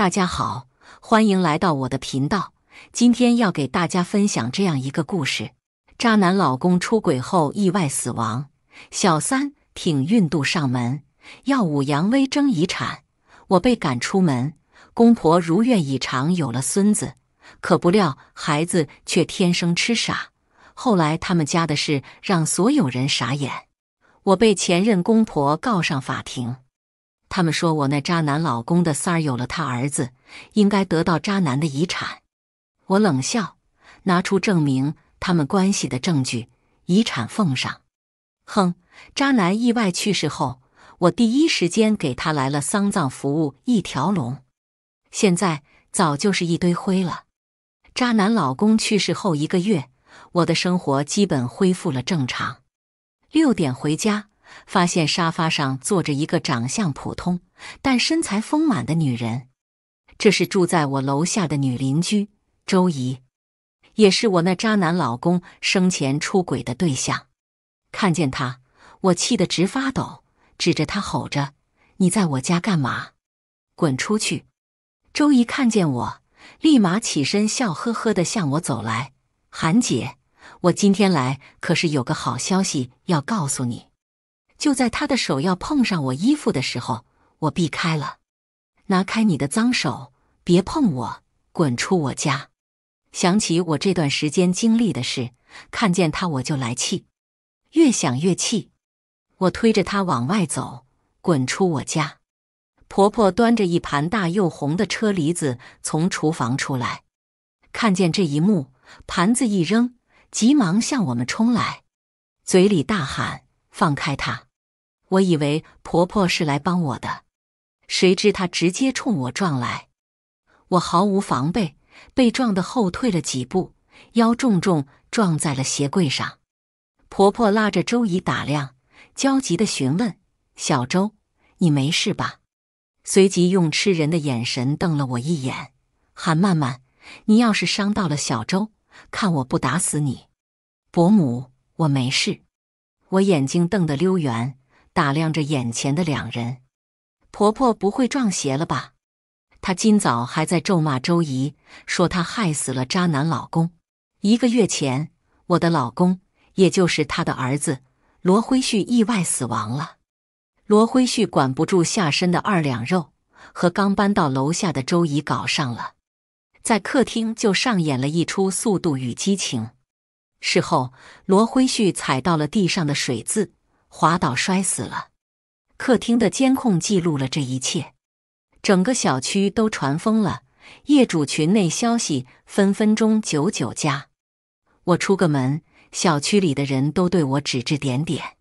大家好，欢迎来到我的频道。今天要给大家分享这样一个故事：渣男老公出轨后意外死亡，小三挺孕肚上门，耀武扬威争遗产。我被赶出门，公婆如愿以偿有了孙子，可不料孩子却天生痴傻。后来他们家的事让所有人傻眼，我被前任公婆告上法庭。他们说我那渣男老公的三儿有了他儿子，应该得到渣男的遗产。我冷笑，拿出证明他们关系的证据，遗产奉上。哼，渣男意外去世后，我第一时间给他来了丧葬服务一条龙。现在早就是一堆灰了。渣男老公去世后一个月，我的生活基本恢复了正常。六点回家。发现沙发上坐着一个长相普通但身材丰满的女人，这是住在我楼下的女邻居周姨，也是我那渣男老公生前出轨的对象。看见她，我气得直发抖，指着她吼着：“你在我家干嘛？滚出去！”周姨看见我，立马起身，笑呵呵地向我走来：“韩姐，我今天来可是有个好消息要告诉你。”就在他的手要碰上我衣服的时候，我避开了。拿开你的脏手，别碰我，滚出我家！想起我这段时间经历的事，看见他我就来气，越想越气。我推着他往外走，滚出我家。婆婆端着一盘大又红的车厘子从厨房出来，看见这一幕，盘子一扔，急忙向我们冲来，嘴里大喊：“放开他！”我以为婆婆是来帮我的，谁知她直接冲我撞来，我毫无防备，被撞得后退了几步，腰重重撞在了鞋柜上。婆婆拉着周姨打量，焦急的询问：“小周，你没事吧？”随即用吃人的眼神瞪了我一眼，韩曼曼，你要是伤到了小周，看我不打死你！”伯母，我没事。我眼睛瞪得溜圆。打量着眼前的两人，婆婆不会撞邪了吧？她今早还在咒骂周姨，说她害死了渣男老公。一个月前，我的老公，也就是她的儿子罗辉旭，意外死亡了。罗辉旭管不住下身的二两肉，和刚搬到楼下的周姨搞上了，在客厅就上演了一出速度与激情。事后，罗辉旭踩到了地上的水渍。滑倒摔死了，客厅的监控记录了这一切，整个小区都传疯了。业主群内消息分分钟九九加，我出个门，小区里的人都对我指指点点。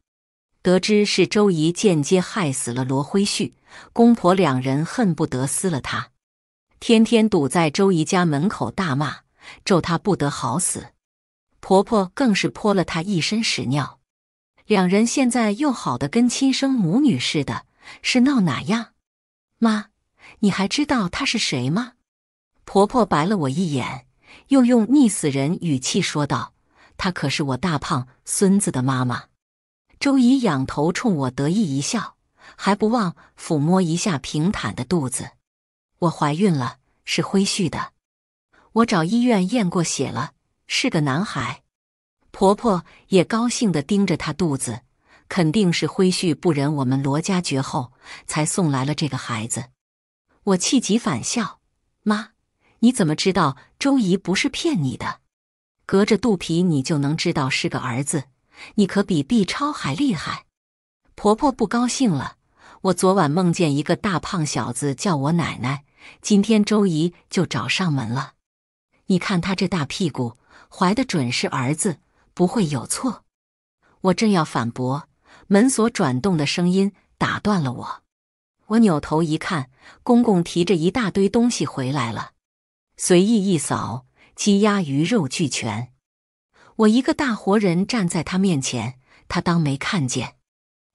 得知是周姨间接害死了罗辉旭，公婆两人恨不得撕了他，天天堵在周姨家门口大骂，咒他不得好死。婆婆更是泼了他一身屎尿。两人现在又好的跟亲生母女似的，是闹哪样？妈，你还知道她是谁吗？婆婆白了我一眼，又用溺死人语气说道：“她可是我大胖孙子的妈妈。”周姨仰头冲我得意一笑，还不忘抚摸一下平坦的肚子：“我怀孕了，是辉旭的。我找医院验过血了，是个男孩。”婆婆也高兴地盯着她肚子，肯定是辉旭不忍我们罗家绝后，才送来了这个孩子。我气急反笑：“妈，你怎么知道周姨不是骗你的？隔着肚皮你就能知道是个儿子，你可比 B 超还厉害。”婆婆不高兴了：“我昨晚梦见一个大胖小子叫我奶奶，今天周姨就找上门了。你看她这大屁股，怀的准是儿子。”不会有错。我正要反驳，门锁转动的声音打断了我。我扭头一看，公公提着一大堆东西回来了。随意一扫，鸡鸭鱼肉俱全。我一个大活人站在他面前，他当没看见，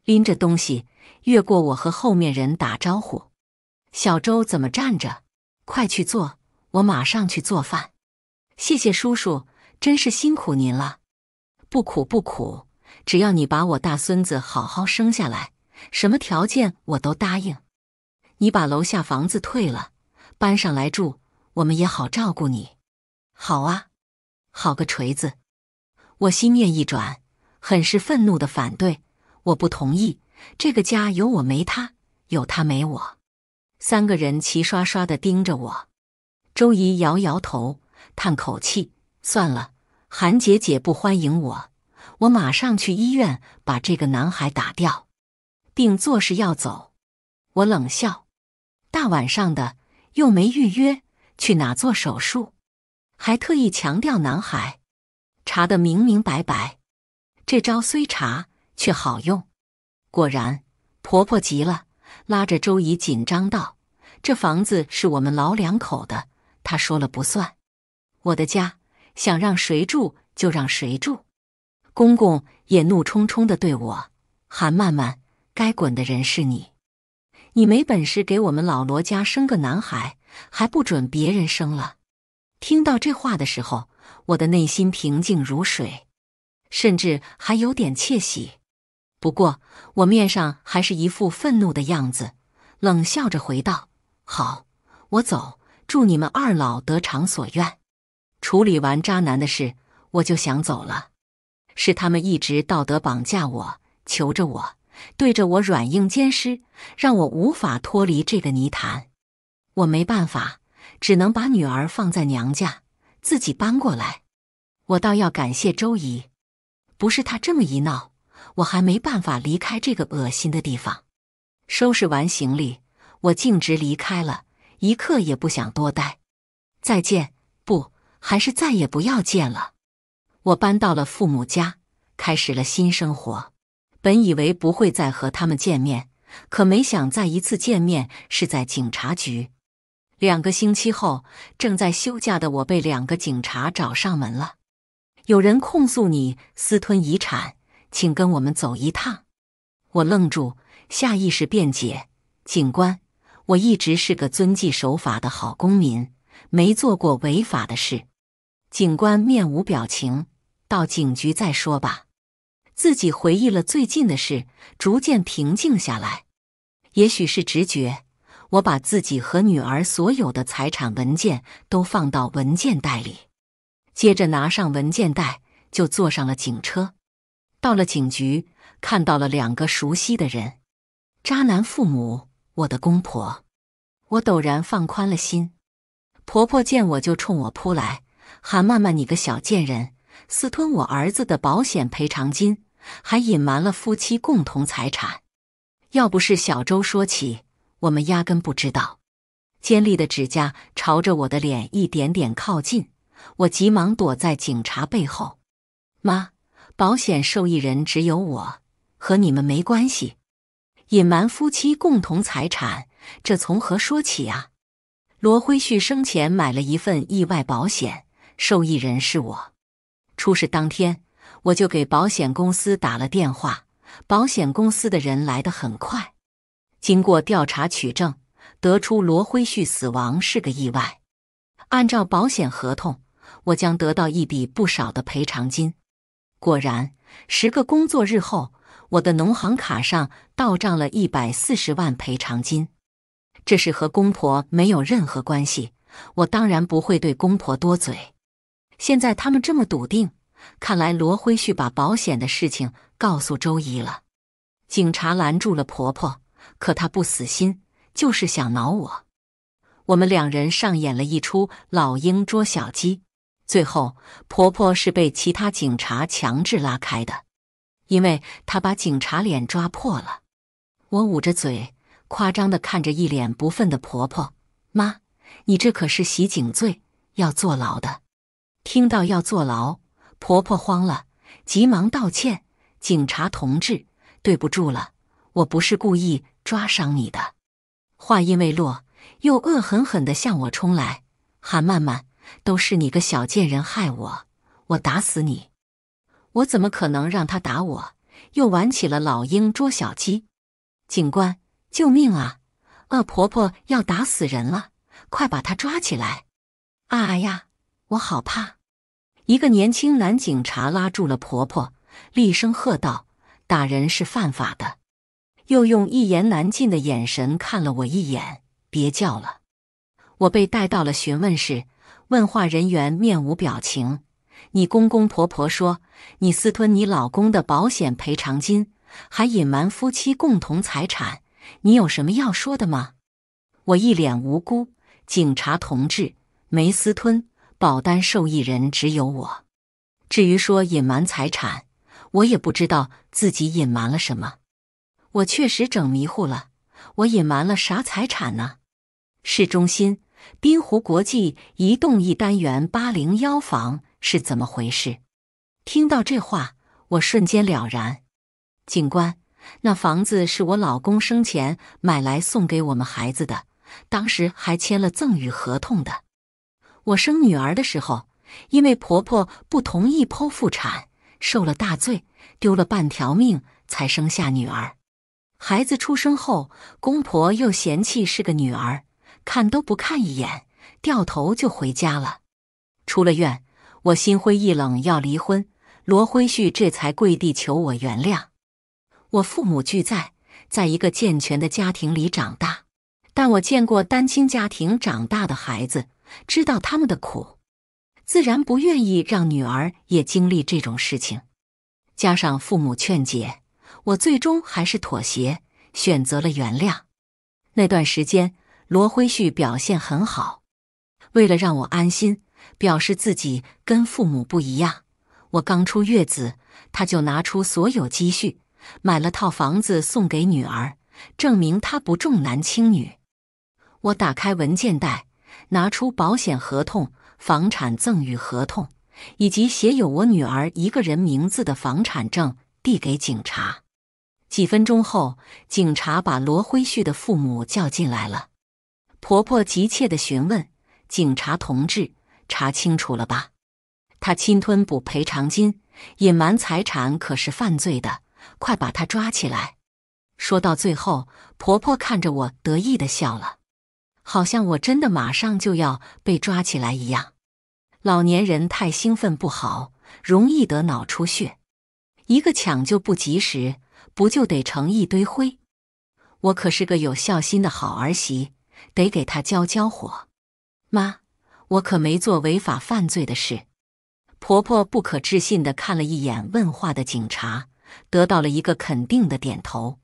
拎着东西越过我和后面人打招呼：“小周怎么站着？快去做，我马上去做饭。”谢谢叔叔，真是辛苦您了。不苦不苦，只要你把我大孙子好好生下来，什么条件我都答应。你把楼下房子退了，搬上来住，我们也好照顾你。好啊，好个锤子！我心念一转，很是愤怒的反对，我不同意。这个家有我没他，有他没我。三个人齐刷刷的盯着我，周姨摇摇头，叹口气，算了。韩姐姐不欢迎我，我马上去医院把这个男孩打掉，并作势要走。我冷笑：大晚上的又没预约，去哪做手术？还特意强调男孩，查的明明白白。这招虽查却好用。果然，婆婆急了，拉着周姨紧张道：“这房子是我们老两口的，她说了不算，我的家。”想让谁住就让谁住，公公也怒冲冲的对我：“韩曼曼，该滚的人是你，你没本事给我们老罗家生个男孩，还不准别人生了。”听到这话的时候，我的内心平静如水，甚至还有点窃喜。不过我面上还是一副愤怒的样子，冷笑着回道：“好，我走，祝你们二老得偿所愿。”处理完渣男的事，我就想走了。是他们一直道德绑架我，求着我，对着我软硬兼施，让我无法脱离这个泥潭。我没办法，只能把女儿放在娘家，自己搬过来。我倒要感谢周姨，不是她这么一闹，我还没办法离开这个恶心的地方。收拾完行李，我径直离开了，一刻也不想多待。再见。还是再也不要见了。我搬到了父母家，开始了新生活。本以为不会再和他们见面，可没想再一次见面是在警察局。两个星期后，正在休假的我被两个警察找上门了。有人控诉你私吞遗产，请跟我们走一趟。我愣住，下意识辩解：“警官，我一直是个遵纪守法的好公民，没做过违法的事。”警官面无表情，到警局再说吧。自己回忆了最近的事，逐渐平静下来。也许是直觉，我把自己和女儿所有的财产文件都放到文件袋里，接着拿上文件袋就坐上了警车。到了警局，看到了两个熟悉的人——渣男父母，我的公婆。我陡然放宽了心。婆婆见我就冲我扑来。韩妈妈，你个小贱人，私吞我儿子的保险赔偿金，还隐瞒了夫妻共同财产。要不是小周说起，我们压根不知道。尖利的指甲朝着我的脸一点点靠近，我急忙躲在警察背后。妈，保险受益人只有我，和你们没关系。隐瞒夫妻共同财产，这从何说起啊？罗辉旭生前买了一份意外保险。受益人是我。出事当天，我就给保险公司打了电话。保险公司的人来得很快。经过调查取证，得出罗辉旭死亡是个意外。按照保险合同，我将得到一笔不少的赔偿金。果然，十个工作日后，我的农行卡上到账了一百四十万赔偿金。这事和公婆没有任何关系，我当然不会对公婆多嘴。现在他们这么笃定，看来罗辉旭把保险的事情告诉周姨了。警察拦住了婆婆，可她不死心，就是想挠我。我们两人上演了一出老鹰捉小鸡，最后婆婆是被其他警察强制拉开的，因为她把警察脸抓破了。我捂着嘴，夸张的看着一脸不忿的婆婆：“妈，你这可是袭警罪，要坐牢的。”听到要坐牢，婆婆慌了，急忙道歉：“警察同志，对不住了，我不是故意抓伤你的。”话音未落，又恶狠狠地向我冲来，韩曼曼，都是你个小贱人害我，我打死你！”我怎么可能让他打我？又玩起了老鹰捉小鸡。警官，救命啊！恶婆婆要打死人了，快把她抓起来！啊呀！我好怕！一个年轻男警察拉住了婆婆，厉声喝道：“打人是犯法的。”又用一言难尽的眼神看了我一眼：“别叫了。”我被带到了询问室，问话人员面无表情：“你公公婆婆说你私吞你老公的保险赔偿金，还隐瞒夫妻共同财产，你有什么要说的吗？”我一脸无辜：“警察同志，没私吞。”保单受益人只有我。至于说隐瞒财产，我也不知道自己隐瞒了什么。我确实整迷糊了。我隐瞒了啥财产呢？市中心滨湖国际一栋一单元八零幺房是怎么回事？听到这话，我瞬间了然。警官，那房子是我老公生前买来送给我们孩子的，当时还签了赠与合同的。我生女儿的时候，因为婆婆不同意剖腹产，受了大罪，丢了半条命才生下女儿。孩子出生后，公婆又嫌弃是个女儿，看都不看一眼，掉头就回家了。出了院，我心灰意冷，要离婚。罗辉旭这才跪地求我原谅。我父母俱在，在一个健全的家庭里长大，但我见过单亲家庭长大的孩子。知道他们的苦，自然不愿意让女儿也经历这种事情。加上父母劝解，我最终还是妥协，选择了原谅。那段时间，罗辉旭表现很好，为了让我安心，表示自己跟父母不一样。我刚出月子，他就拿出所有积蓄，买了套房子送给女儿，证明他不重男轻女。我打开文件袋。拿出保险合同、房产赠与合同以及写有我女儿一个人名字的房产证，递给警察。几分钟后，警察把罗辉旭的父母叫进来了。婆婆急切的询问：“警察同志，查清楚了吧？他侵吞补赔偿金，隐瞒财产，可是犯罪的，快把他抓起来！”说到最后，婆婆看着我，得意的笑了。好像我真的马上就要被抓起来一样。老年人太兴奋不好，容易得脑出血。一个抢救不及时，不就得成一堆灰？我可是个有孝心的好儿媳，得给他浇浇火。妈，我可没做违法犯罪的事。婆婆不可置信的看了一眼问话的警察，得到了一个肯定的点头。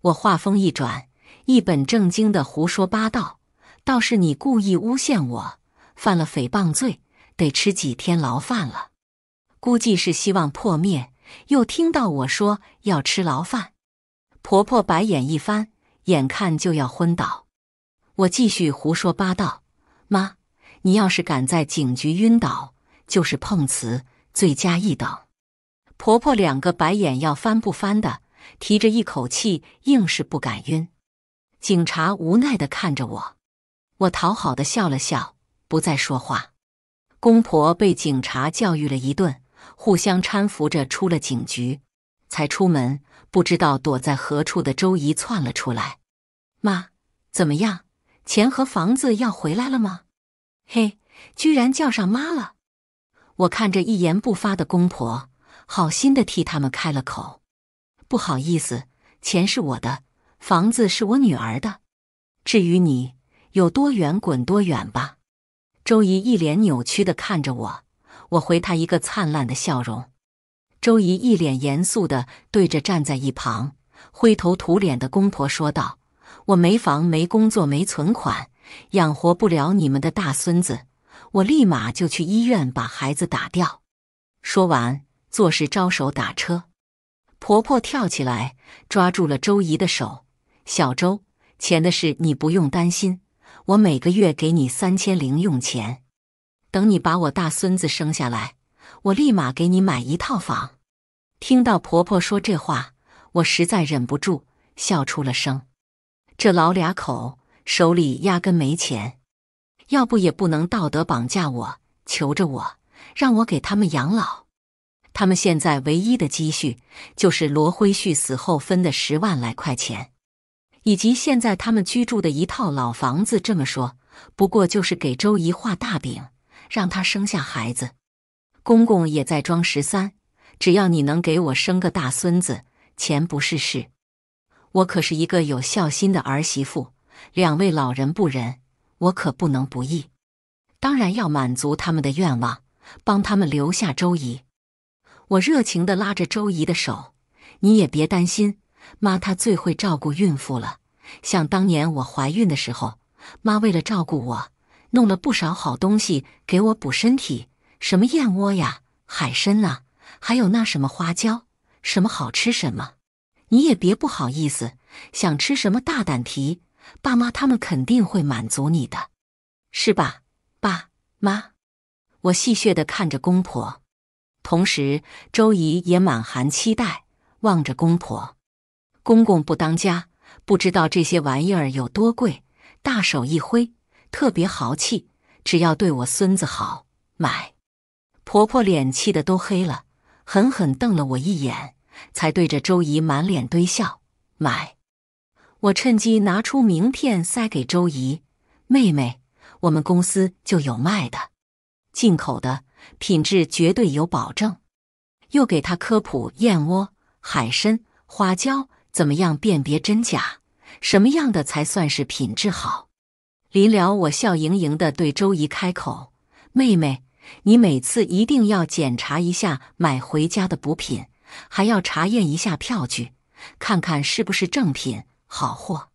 我话锋一转。一本正经的胡说八道，倒是你故意诬陷我，犯了诽谤罪，得吃几天牢饭了。估计是希望破灭，又听到我说要吃牢饭，婆婆白眼一翻，眼看就要昏倒。我继续胡说八道，妈，你要是敢在警局晕倒，就是碰瓷，罪加一等。婆婆两个白眼要翻不翻的，提着一口气，硬是不敢晕。警察无奈的看着我，我讨好的笑了笑，不再说话。公婆被警察教育了一顿，互相搀扶着出了警局。才出门，不知道躲在何处的周姨窜了出来：“妈，怎么样？钱和房子要回来了吗？”嘿，居然叫上妈了！我看着一言不发的公婆，好心的替他们开了口：“不好意思，钱是我的。”房子是我女儿的，至于你，有多远滚多远吧。周姨一脸扭曲的看着我，我回她一个灿烂的笑容。周姨一脸严肃的对着站在一旁灰头土脸的公婆说道：“我没房，没工作，没存款，养活不了你们的大孙子，我立马就去医院把孩子打掉。”说完，做事招手打车。婆婆跳起来，抓住了周姨的手。小周，钱的事你不用担心，我每个月给你三千零用钱。等你把我大孙子生下来，我立马给你买一套房。听到婆婆说这话，我实在忍不住笑出了声。这老俩口手里压根没钱，要不也不能道德绑架我，求着我让我给他们养老。他们现在唯一的积蓄就是罗辉旭死后分的十万来块钱。以及现在他们居住的一套老房子，这么说不过就是给周姨画大饼，让她生下孩子。公公也在装十三，只要你能给我生个大孙子，钱不是事。我可是一个有孝心的儿媳妇，两位老人不仁，我可不能不义。当然要满足他们的愿望，帮他们留下周姨。我热情的拉着周姨的手，你也别担心。妈，她最会照顾孕妇了。想当年我怀孕的时候，妈为了照顾我，弄了不少好东西给我补身体，什么燕窝呀、海参啊，还有那什么花椒，什么好吃什么。你也别不好意思，想吃什么大胆提，爸妈他们肯定会满足你的，是吧？爸妈，我戏谑地看着公婆，同时周姨也满含期待望着公婆。公公不当家，不知道这些玩意儿有多贵。大手一挥，特别豪气，只要对我孙子好，买。婆婆脸气得都黑了，狠狠瞪了我一眼，才对着周姨满脸堆笑买。我趁机拿出名片塞给周姨：“妹妹，我们公司就有卖的，进口的，品质绝对有保证。”又给她科普燕窝、海参、花椒。怎么样辨别真假？什么样的才算是品质好？临了，我笑盈盈的对周姨开口：“妹妹，你每次一定要检查一下买回家的补品，还要查验一下票据，看看是不是正品、好货。”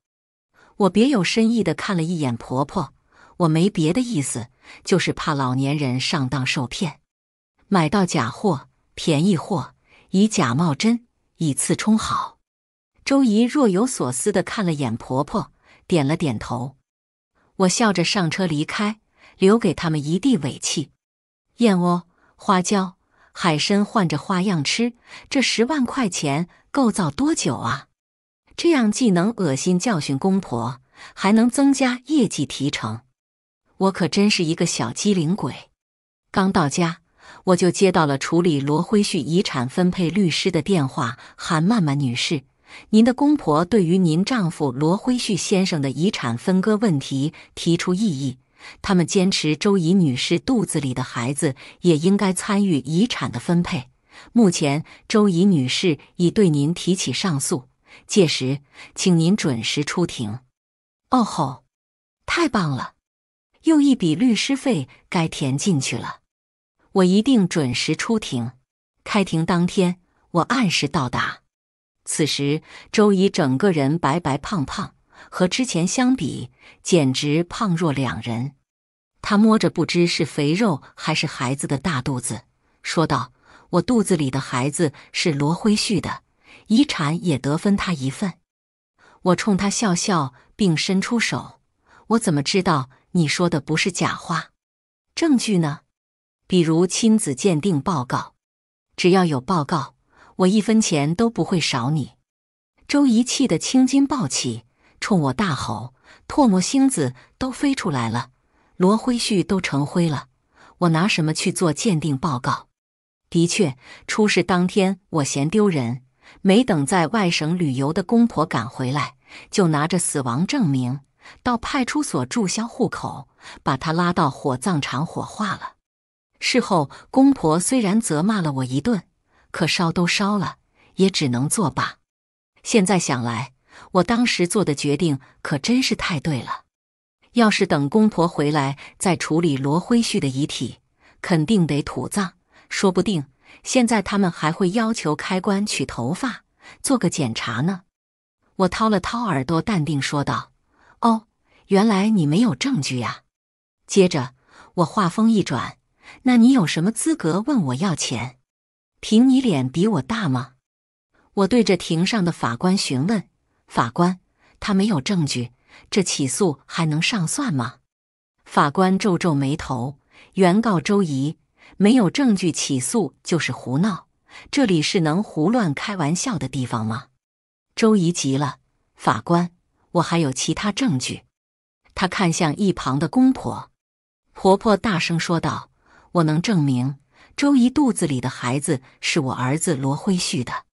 我别有深意的看了一眼婆婆，我没别的意思，就是怕老年人上当受骗，买到假货、便宜货，以假冒真，以次充好。周姨若有所思地看了眼婆婆，点了点头。我笑着上车离开，留给他们一地尾气。燕窝、花椒、海参换着花样吃，这十万块钱够造多久啊？这样既能恶心教训公婆，还能增加业绩提成。我可真是一个小机灵鬼。刚到家，我就接到了处理罗辉旭遗产分配律师的电话，韩曼曼女士。您的公婆对于您丈夫罗辉旭先生的遗产分割问题提出异议，他们坚持周乙女士肚子里的孩子也应该参与遗产的分配。目前，周乙女士已对您提起上诉，届时请您准时出庭。哦吼，太棒了，又一笔律师费该填进去了。我一定准时出庭。开庭当天，我按时到达。此时，周姨整个人白白胖胖，和之前相比，简直胖若两人。她摸着不知是肥肉还是孩子的大肚子，说道：“我肚子里的孩子是罗辉旭的，遗产也得分他一份。”我冲他笑笑，并伸出手：“我怎么知道你说的不是假话？证据呢？比如亲子鉴定报告，只要有报告。”我一分钱都不会少你。周姨气得青筋暴起，冲我大吼，唾沫星子都飞出来了，罗辉旭都成灰了，我拿什么去做鉴定报告？的确，出事当天我嫌丢人，没等在外省旅游的公婆赶回来，就拿着死亡证明到派出所注销户口，把他拉到火葬场火化了。事后，公婆虽然责骂了我一顿。可烧都烧了，也只能作罢。现在想来，我当时做的决定可真是太对了。要是等公婆回来再处理罗辉旭的遗体，肯定得土葬，说不定现在他们还会要求开棺取头发做个检查呢。我掏了掏耳朵，淡定说道：“哦，原来你没有证据呀。”接着我话锋一转：“那你有什么资格问我要钱？”凭你脸比我大吗？我对着庭上的法官询问：“法官，他没有证据，这起诉还能上算吗？”法官皱皱眉头：“原告周怡，没有证据起诉就是胡闹，这里是能胡乱开玩笑的地方吗？”周怡急了：“法官，我还有其他证据。”他看向一旁的公婆，婆婆大声说道：“我能证明。”周姨肚子里的孩子是我儿子罗辉旭的，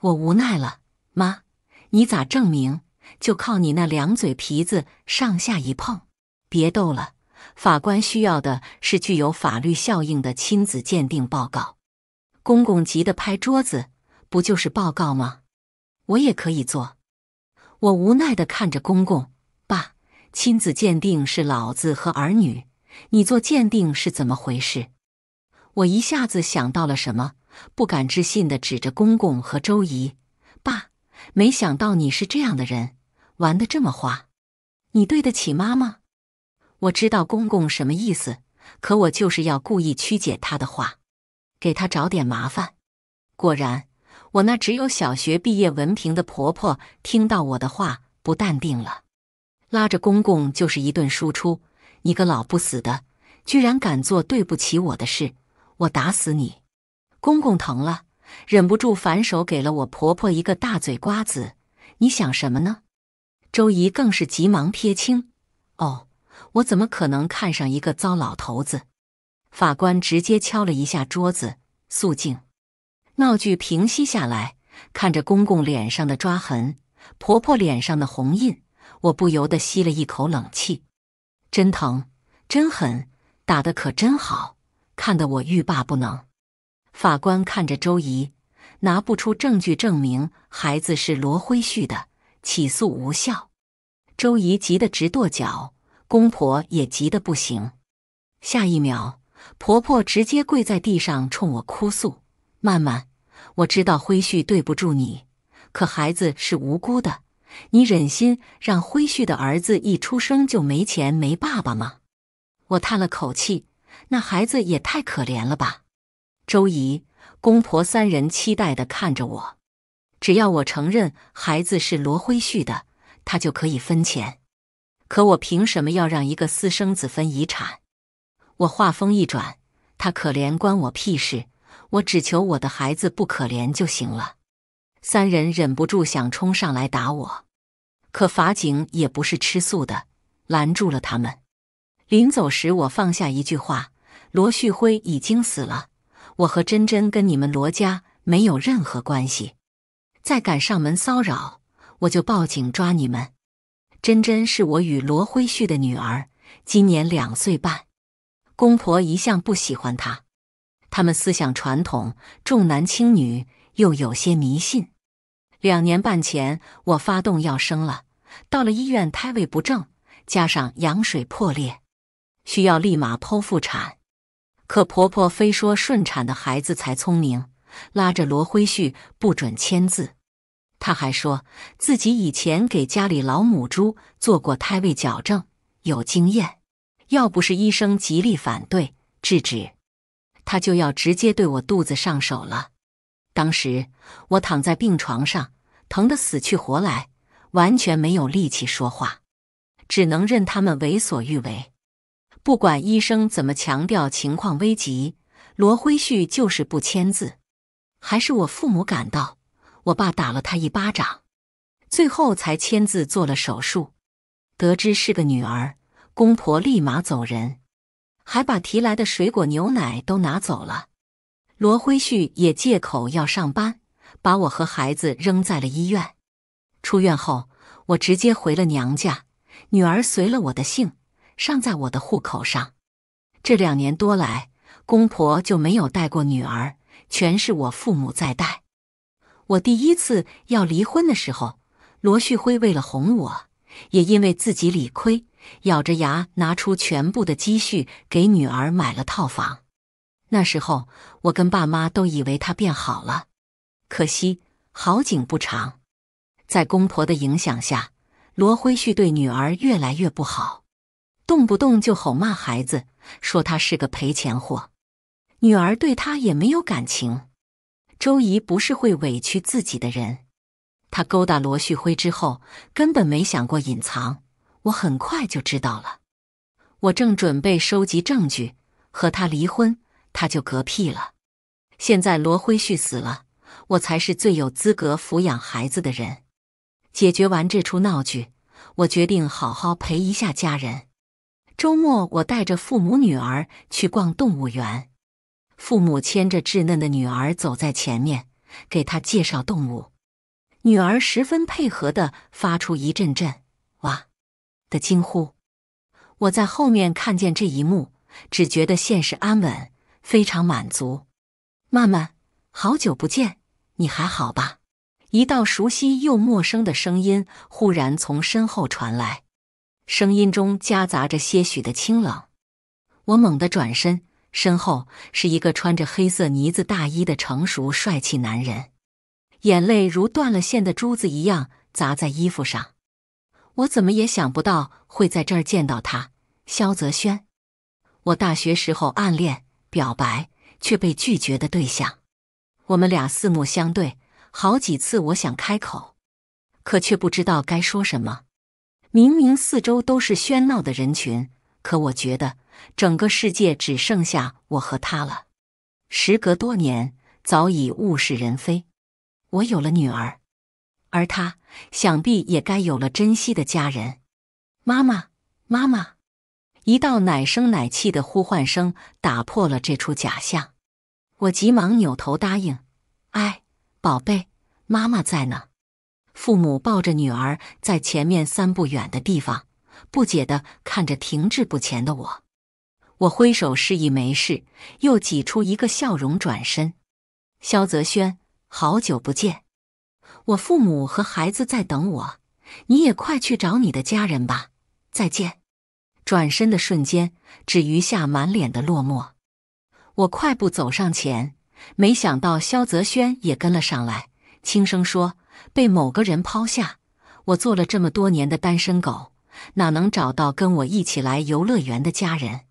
我无奈了。妈，你咋证明？就靠你那两嘴皮子上下一碰？别逗了，法官需要的是具有法律效应的亲子鉴定报告。公公急得拍桌子，不就是报告吗？我也可以做。我无奈的看着公公，爸，亲子鉴定是老子和儿女，你做鉴定是怎么回事？我一下子想到了什么，不敢置信的指着公公和周姨：“爸，没想到你是这样的人，玩的这么花，你对得起妈妈？”我知道公公什么意思，可我就是要故意曲解他的话，给他找点麻烦。果然，我那只有小学毕业文凭的婆婆听到我的话不淡定了，拉着公公就是一顿输出：“你个老不死的，居然敢做对不起我的事！”我打死你！公公疼了，忍不住反手给了我婆婆一个大嘴瓜子。你想什么呢？周姨更是急忙撇清。哦，我怎么可能看上一个糟老头子？法官直接敲了一下桌子，肃静。闹剧平息下来，看着公公脸上的抓痕，婆婆脸上的红印，我不由得吸了一口冷气。真疼，真狠，打得可真好。看得我欲罢不能。法官看着周怡，拿不出证据证明孩子是罗辉旭的，起诉无效。周怡急得直跺脚，公婆也急得不行。下一秒，婆婆直接跪在地上，冲我哭诉：“曼曼，我知道辉旭对不住你，可孩子是无辜的，你忍心让辉旭的儿子一出生就没钱没爸爸吗？”我叹了口气。那孩子也太可怜了吧！周姨、公婆三人期待的看着我，只要我承认孩子是罗辉旭的，他就可以分钱。可我凭什么要让一个私生子分遗产？我话锋一转，他可怜关我屁事，我只求我的孩子不可怜就行了。三人忍不住想冲上来打我，可法警也不是吃素的，拦住了他们。临走时，我放下一句话。罗旭辉已经死了，我和珍珍跟你们罗家没有任何关系。再敢上门骚扰，我就报警抓你们。珍珍是我与罗辉旭的女儿，今年两岁半。公婆一向不喜欢她，他们思想传统，重男轻女，又有些迷信。两年半前我发动要生了，到了医院胎位不正，加上羊水破裂，需要立马剖腹产。可婆婆非说顺产的孩子才聪明，拉着罗辉旭不准签字。她还说自己以前给家里老母猪做过胎位矫正，有经验。要不是医生极力反对制止，她就要直接对我肚子上手了。当时我躺在病床上，疼得死去活来，完全没有力气说话，只能任他们为所欲为。不管医生怎么强调情况危急，罗辉旭就是不签字。还是我父母赶到，我爸打了他一巴掌，最后才签字做了手术。得知是个女儿，公婆立马走人，还把提来的水果、牛奶都拿走了。罗辉旭也借口要上班，把我和孩子扔在了医院。出院后，我直接回了娘家，女儿随了我的姓。尚在我的户口上，这两年多来，公婆就没有带过女儿，全是我父母在带。我第一次要离婚的时候，罗旭辉为了哄我，也因为自己理亏，咬着牙拿出全部的积蓄给女儿买了套房。那时候，我跟爸妈都以为他变好了，可惜好景不长，在公婆的影响下，罗辉旭对女儿越来越不好。动不动就吼骂孩子，说他是个赔钱货，女儿对他也没有感情。周姨不是会委屈自己的人，她勾搭罗旭辉之后，根本没想过隐藏。我很快就知道了，我正准备收集证据和他离婚，他就嗝屁了。现在罗辉旭死了，我才是最有资格抚养孩子的人。解决完这出闹剧，我决定好好陪一下家人。周末，我带着父母、女儿去逛动物园。父母牵着稚嫩的女儿走在前面，给她介绍动物。女儿十分配合的发出一阵阵“哇”的惊呼。我在后面看见这一幕，只觉得现实安稳，非常满足。妈妈，好久不见，你还好吧？一道熟悉又陌生的声音忽然从身后传来。声音中夹杂着些许的清冷，我猛地转身，身后是一个穿着黑色呢子大衣的成熟帅气男人，眼泪如断了线的珠子一样砸在衣服上。我怎么也想不到会在这儿见到他，萧泽轩，我大学时候暗恋、表白却被拒绝的对象。我们俩四目相对，好几次我想开口，可却不知道该说什么。明明四周都是喧闹的人群，可我觉得整个世界只剩下我和他了。时隔多年，早已物是人非。我有了女儿，而他想必也该有了珍惜的家人。妈妈，妈妈！一道奶声奶气的呼唤声打破了这出假象。我急忙扭头答应：“哎，宝贝，妈妈在呢。”父母抱着女儿在前面三步远的地方，不解的看着停滞不前的我。我挥手示意没事，又挤出一个笑容转身。萧泽轩，好久不见，我父母和孩子在等我，你也快去找你的家人吧，再见。转身的瞬间，只余下满脸的落寞。我快步走上前，没想到萧泽轩也跟了上来，轻声说。被某个人抛下，我做了这么多年的单身狗，哪能找到跟我一起来游乐园的家人？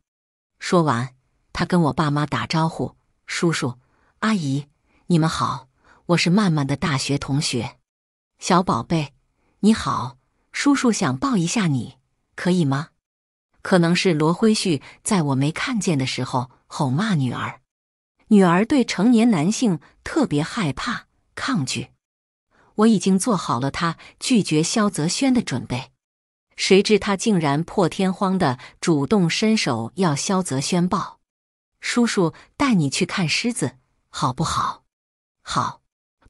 说完，他跟我爸妈打招呼：“叔叔，阿姨，你们好，我是曼曼的大学同学，小宝贝，你好。”叔叔想抱一下你，可以吗？可能是罗辉旭在我没看见的时候吼骂女儿，女儿对成年男性特别害怕、抗拒。我已经做好了他拒绝萧泽轩的准备，谁知他竟然破天荒的主动伸手要萧泽轩抱。叔叔带你去看狮子，好不好？好。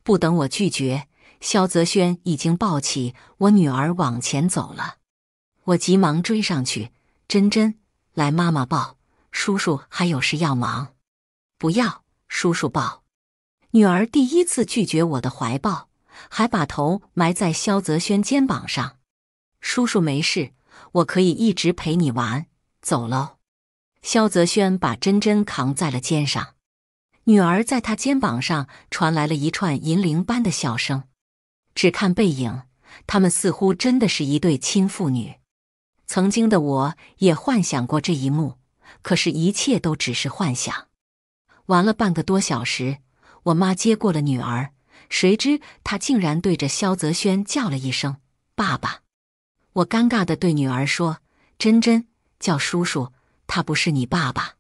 不等我拒绝，萧泽轩已经抱起我女儿往前走了。我急忙追上去：“珍珍，来，妈妈抱。”叔叔还有事要忙，不要，叔叔抱。女儿第一次拒绝我的怀抱。还把头埋在肖泽轩肩膀上，叔叔没事，我可以一直陪你玩。走喽！肖泽轩把珍珍扛在了肩上，女儿在他肩膀上传来了一串银铃般的笑声。只看背影，他们似乎真的是一对亲父女。曾经的我也幻想过这一幕，可是，一切都只是幻想。玩了半个多小时，我妈接过了女儿。谁知他竟然对着萧泽轩叫了一声“爸爸”，我尴尬的对女儿说：“真真，叫叔叔，他不是你爸爸。”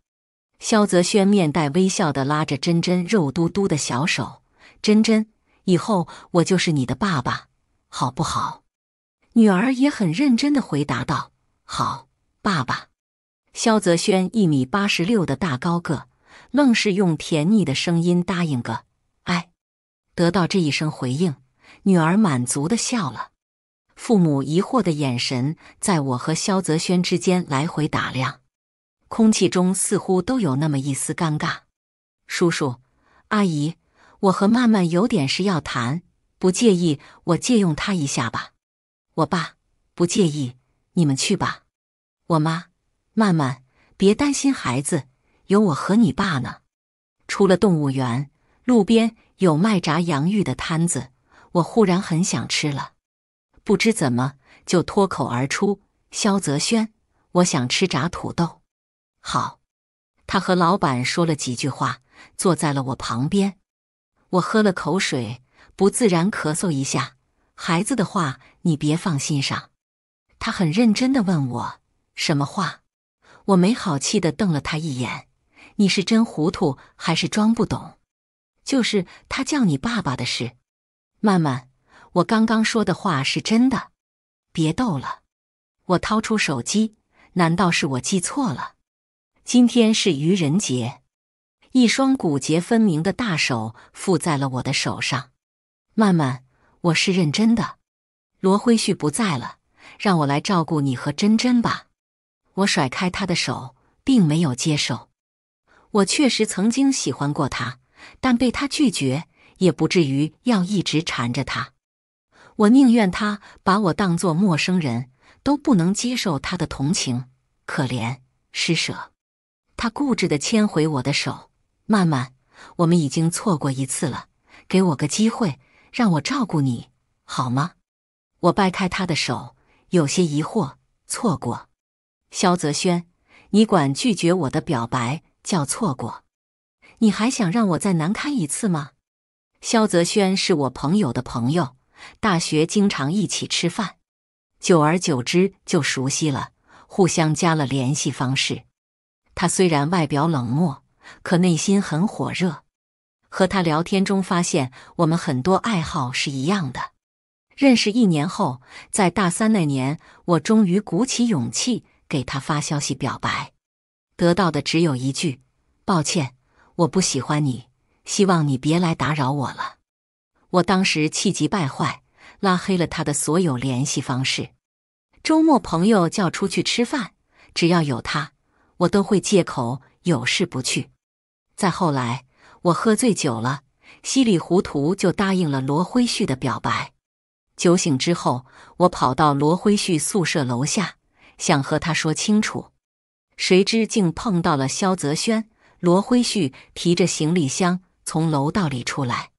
萧泽轩面带微笑的拉着真真肉嘟嘟的小手：“真真，以后我就是你的爸爸，好不好？”女儿也很认真的回答道：“好，爸爸。”萧泽轩一米八十六的大高个，愣是用甜腻的声音答应个。得到这一声回应，女儿满足的笑了。父母疑惑的眼神在我和肖泽轩之间来回打量，空气中似乎都有那么一丝尴尬。叔叔，阿姨，我和曼曼有点事要谈，不介意我借用她一下吧。我爸不介意，你们去吧。我妈，曼曼，别担心，孩子有我和你爸呢。出了动物园，路边。有卖炸洋芋的摊子，我忽然很想吃了，不知怎么就脱口而出：“萧泽轩，我想吃炸土豆。”好，他和老板说了几句话，坐在了我旁边。我喝了口水，不自然咳嗽一下。孩子的话你别放心上。他很认真的问我什么话，我没好气的瞪了他一眼：“你是真糊涂还是装不懂？”就是他叫你爸爸的事，曼曼，我刚刚说的话是真的，别逗了。我掏出手机，难道是我记错了？今天是愚人节。一双骨节分明的大手附在了我的手上，曼曼，我是认真的。罗辉旭不在了，让我来照顾你和珍珍吧。我甩开他的手，并没有接受。我确实曾经喜欢过他。但被他拒绝，也不至于要一直缠着他。我宁愿他把我当作陌生人，都不能接受他的同情、可怜、施舍。他固执地牵回我的手，曼曼，我们已经错过一次了，给我个机会，让我照顾你，好吗？我掰开他的手，有些疑惑。错过，萧泽轩，你管拒绝我的表白叫错过？你还想让我再难堪一次吗？萧泽轩是我朋友的朋友，大学经常一起吃饭，久而久之就熟悉了，互相加了联系方式。他虽然外表冷漠，可内心很火热。和他聊天中发现，我们很多爱好是一样的。认识一年后，在大三那年，我终于鼓起勇气给他发消息表白，得到的只有一句“抱歉”。我不喜欢你，希望你别来打扰我了。我当时气急败坏，拉黑了他的所有联系方式。周末朋友叫出去吃饭，只要有他，我都会借口有事不去。再后来，我喝醉酒了，稀里糊涂就答应了罗辉旭的表白。酒醒之后，我跑到罗辉旭宿舍楼下，想和他说清楚，谁知竟碰到了萧泽轩。罗辉旭提着行李箱从楼道里出来，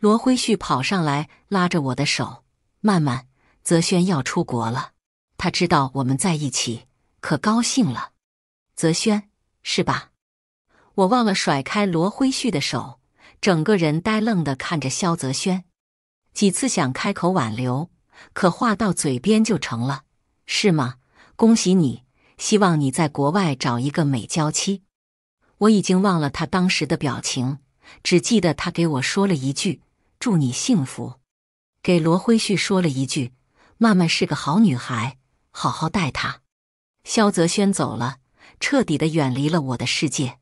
罗辉旭跑上来拉着我的手：“曼曼，泽轩要出国了，他知道我们在一起，可高兴了。”“泽轩是吧？”我忘了甩开罗辉旭的手，整个人呆愣的看着萧泽轩，几次想开口挽留，可话到嘴边就成了：“是吗？恭喜你，希望你在国外找一个美娇妻。”我已经忘了他当时的表情，只记得他给我说了一句“祝你幸福”，给罗辉旭说了一句“曼曼是个好女孩，好好待她”。萧泽轩走了，彻底的远离了我的世界，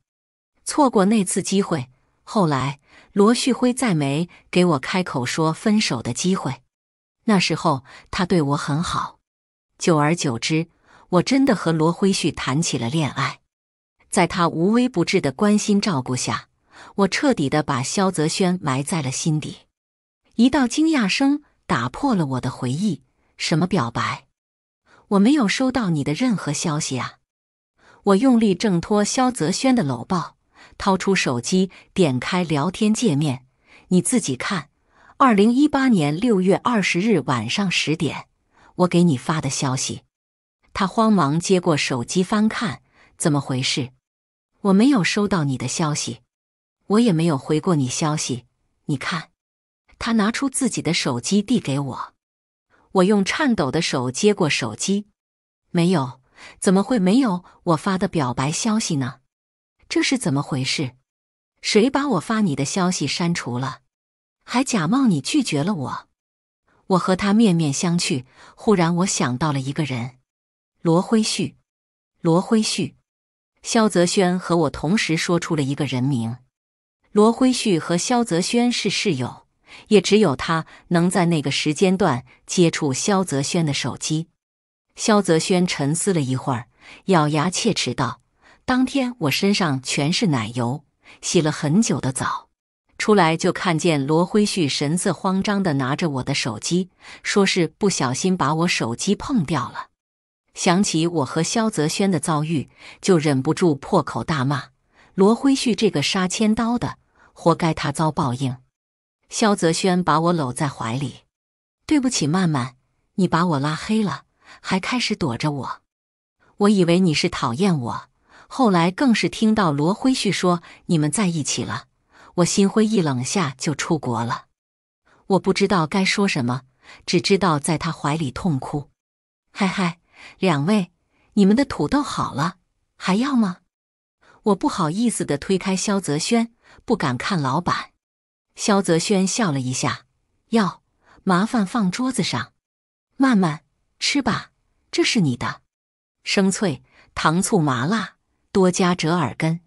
错过那次机会。后来罗旭辉再没给我开口说分手的机会。那时候他对我很好，久而久之，我真的和罗辉旭谈起了恋爱。在他无微不至的关心照顾下，我彻底的把萧泽轩埋在了心底。一道惊讶声打破了我的回忆。什么表白？我没有收到你的任何消息啊！我用力挣脱萧泽轩的搂抱，掏出手机，点开聊天界面，你自己看。二零一八年六月二十日晚上十点，我给你发的消息。他慌忙接过手机翻看，怎么回事？我没有收到你的消息，我也没有回过你消息。你看，他拿出自己的手机递给我，我用颤抖的手接过手机。没有？怎么会没有我发的表白消息呢？这是怎么回事？谁把我发你的消息删除了？还假冒你拒绝了我？我和他面面相觑。忽然，我想到了一个人，罗辉旭，罗辉旭。萧泽轩和我同时说出了一个人名，罗辉旭和萧泽轩是室友，也只有他能在那个时间段接触萧泽轩的手机。萧泽轩沉思了一会儿，咬牙切齿道：“当天我身上全是奶油，洗了很久的澡，出来就看见罗辉旭神色慌张的拿着我的手机，说是不小心把我手机碰掉了。”想起我和萧泽轩的遭遇，就忍不住破口大骂：“罗辉旭这个杀千刀的，活该他遭报应！”萧泽轩把我搂在怀里：“对不起，曼曼，你把我拉黑了，还开始躲着我。我以为你是讨厌我，后来更是听到罗辉旭说你们在一起了，我心灰意冷下就出国了。我不知道该说什么，只知道在他怀里痛哭。嗨嗨！”两位，你们的土豆好了，还要吗？我不好意思的推开萧泽轩，不敢看老板。萧泽轩笑了一下，要麻烦放桌子上，慢慢吃吧，这是你的。生脆，糖醋麻辣，多加折耳根。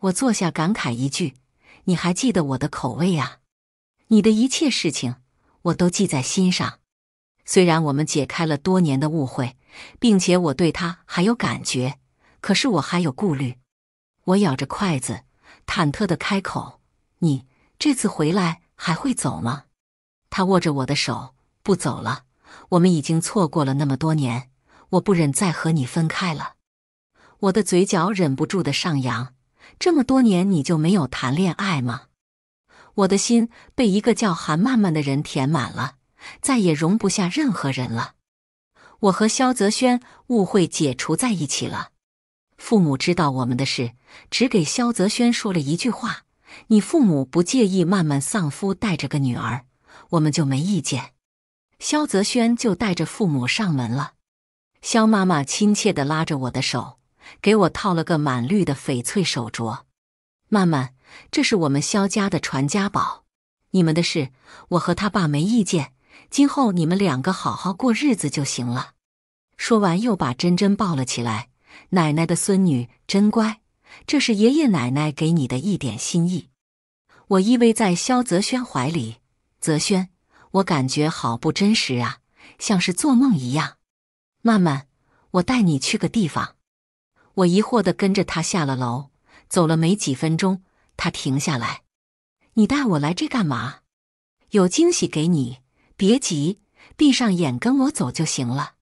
我坐下感慨一句：“你还记得我的口味啊？你的一切事情我都记在心上。虽然我们解开了多年的误会。”并且我对他还有感觉，可是我还有顾虑。我咬着筷子，忐忑的开口：“你这次回来还会走吗？”他握着我的手：“不走了，我们已经错过了那么多年，我不忍再和你分开了。”我的嘴角忍不住的上扬。这么多年，你就没有谈恋爱吗？我的心被一个叫韩曼曼的人填满了，再也容不下任何人了。我和萧泽轩误会解除在一起了，父母知道我们的事，只给萧泽轩说了一句话：“你父母不介意曼曼丧夫带着个女儿，我们就没意见。”萧泽轩就带着父母上门了。肖妈妈亲切地拉着我的手，给我套了个满绿的翡翠手镯。“曼曼，这是我们萧家的传家宝。你们的事，我和他爸没意见，今后你们两个好好过日子就行了。”说完，又把珍珍抱了起来。奶奶的孙女真乖，这是爷爷奶奶给你的一点心意。我依偎在萧泽轩怀里，泽轩，我感觉好不真实啊，像是做梦一样。曼曼，我带你去个地方。我疑惑的跟着他下了楼，走了没几分钟，他停下来：“你带我来这干嘛？有惊喜给你，别急，闭上眼跟我走就行了。”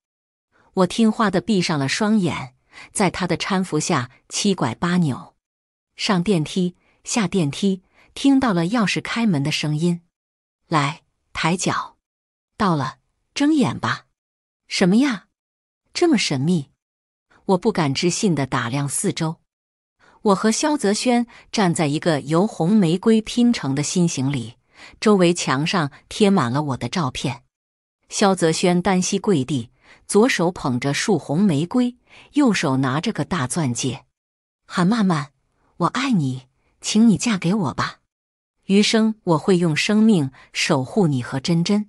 我听话的闭上了双眼，在他的搀扶下七拐八扭，上电梯下电梯，听到了钥匙开门的声音。来，抬脚，到了，睁眼吧。什么呀，这么神秘？我不敢置信的打量四周。我和萧泽轩站在一个由红玫瑰拼成的心形里，周围墙上贴满了我的照片。萧泽轩单膝跪地。左手捧着束红玫瑰，右手拿着个大钻戒，喊曼曼：“我爱你，请你嫁给我吧，余生我会用生命守护你和珍珍。”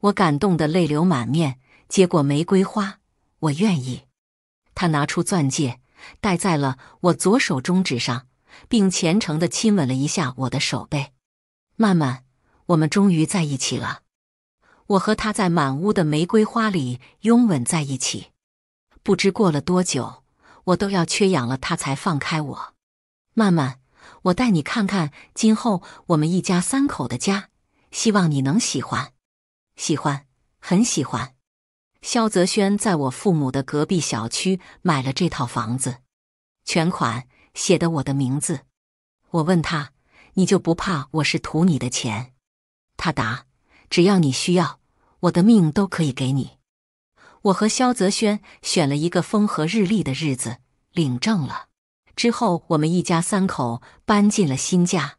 我感动得泪流满面，接过玫瑰花，我愿意。他拿出钻戒，戴在了我左手中指上，并虔诚地亲吻了一下我的手背。曼曼，我们终于在一起了。我和他在满屋的玫瑰花里拥吻在一起，不知过了多久，我都要缺氧了，他才放开我。曼曼，我带你看看今后我们一家三口的家，希望你能喜欢。喜欢，很喜欢。萧泽轩在我父母的隔壁小区买了这套房子，全款写的我的名字。我问他：“你就不怕我是图你的钱？”他答：“只要你需要。”我的命都可以给你。我和萧泽轩选了一个风和日丽的日子领证了。之后，我们一家三口搬进了新家。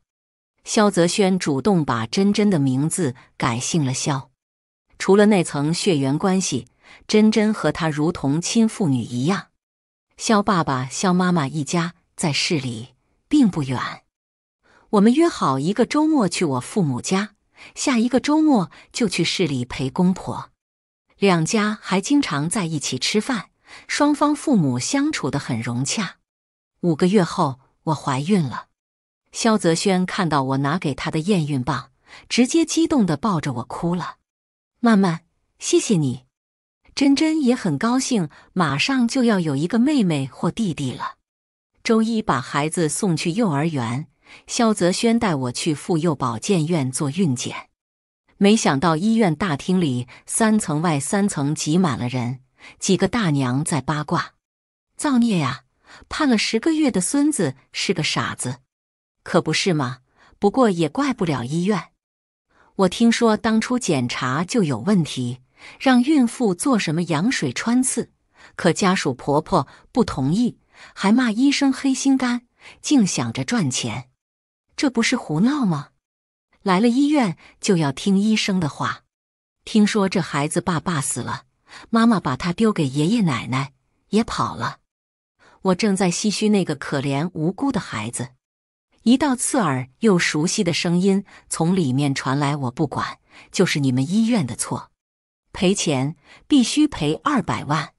萧泽轩主动把珍珍的名字改姓了萧。除了那层血缘关系，珍珍和他如同亲父女一样。萧爸爸、萧妈妈一家在市里并不远。我们约好一个周末去我父母家。下一个周末就去市里陪公婆，两家还经常在一起吃饭，双方父母相处得很融洽。五个月后，我怀孕了。肖泽轩看到我拿给他的验孕棒，直接激动地抱着我哭了：“曼曼，谢谢你！”珍珍也很高兴，马上就要有一个妹妹或弟弟了。周一把孩子送去幼儿园。萧泽轩带我去妇幼保健院做孕检，没想到医院大厅里三层外三层挤满了人，几个大娘在八卦：“造孽呀，盼了十个月的孙子是个傻子，可不是吗？不过也怪不了医院。我听说当初检查就有问题，让孕妇做什么羊水穿刺，可家属婆婆不同意，还骂医生黑心肝，净想着赚钱。”这不是胡闹吗？来了医院就要听医生的话。听说这孩子爸爸死了，妈妈把他丢给爷爷奶奶，也跑了。我正在唏嘘那个可怜无辜的孩子，一道刺耳又熟悉的声音从里面传来：“我不管，就是你们医院的错，赔钱必须赔二百万。”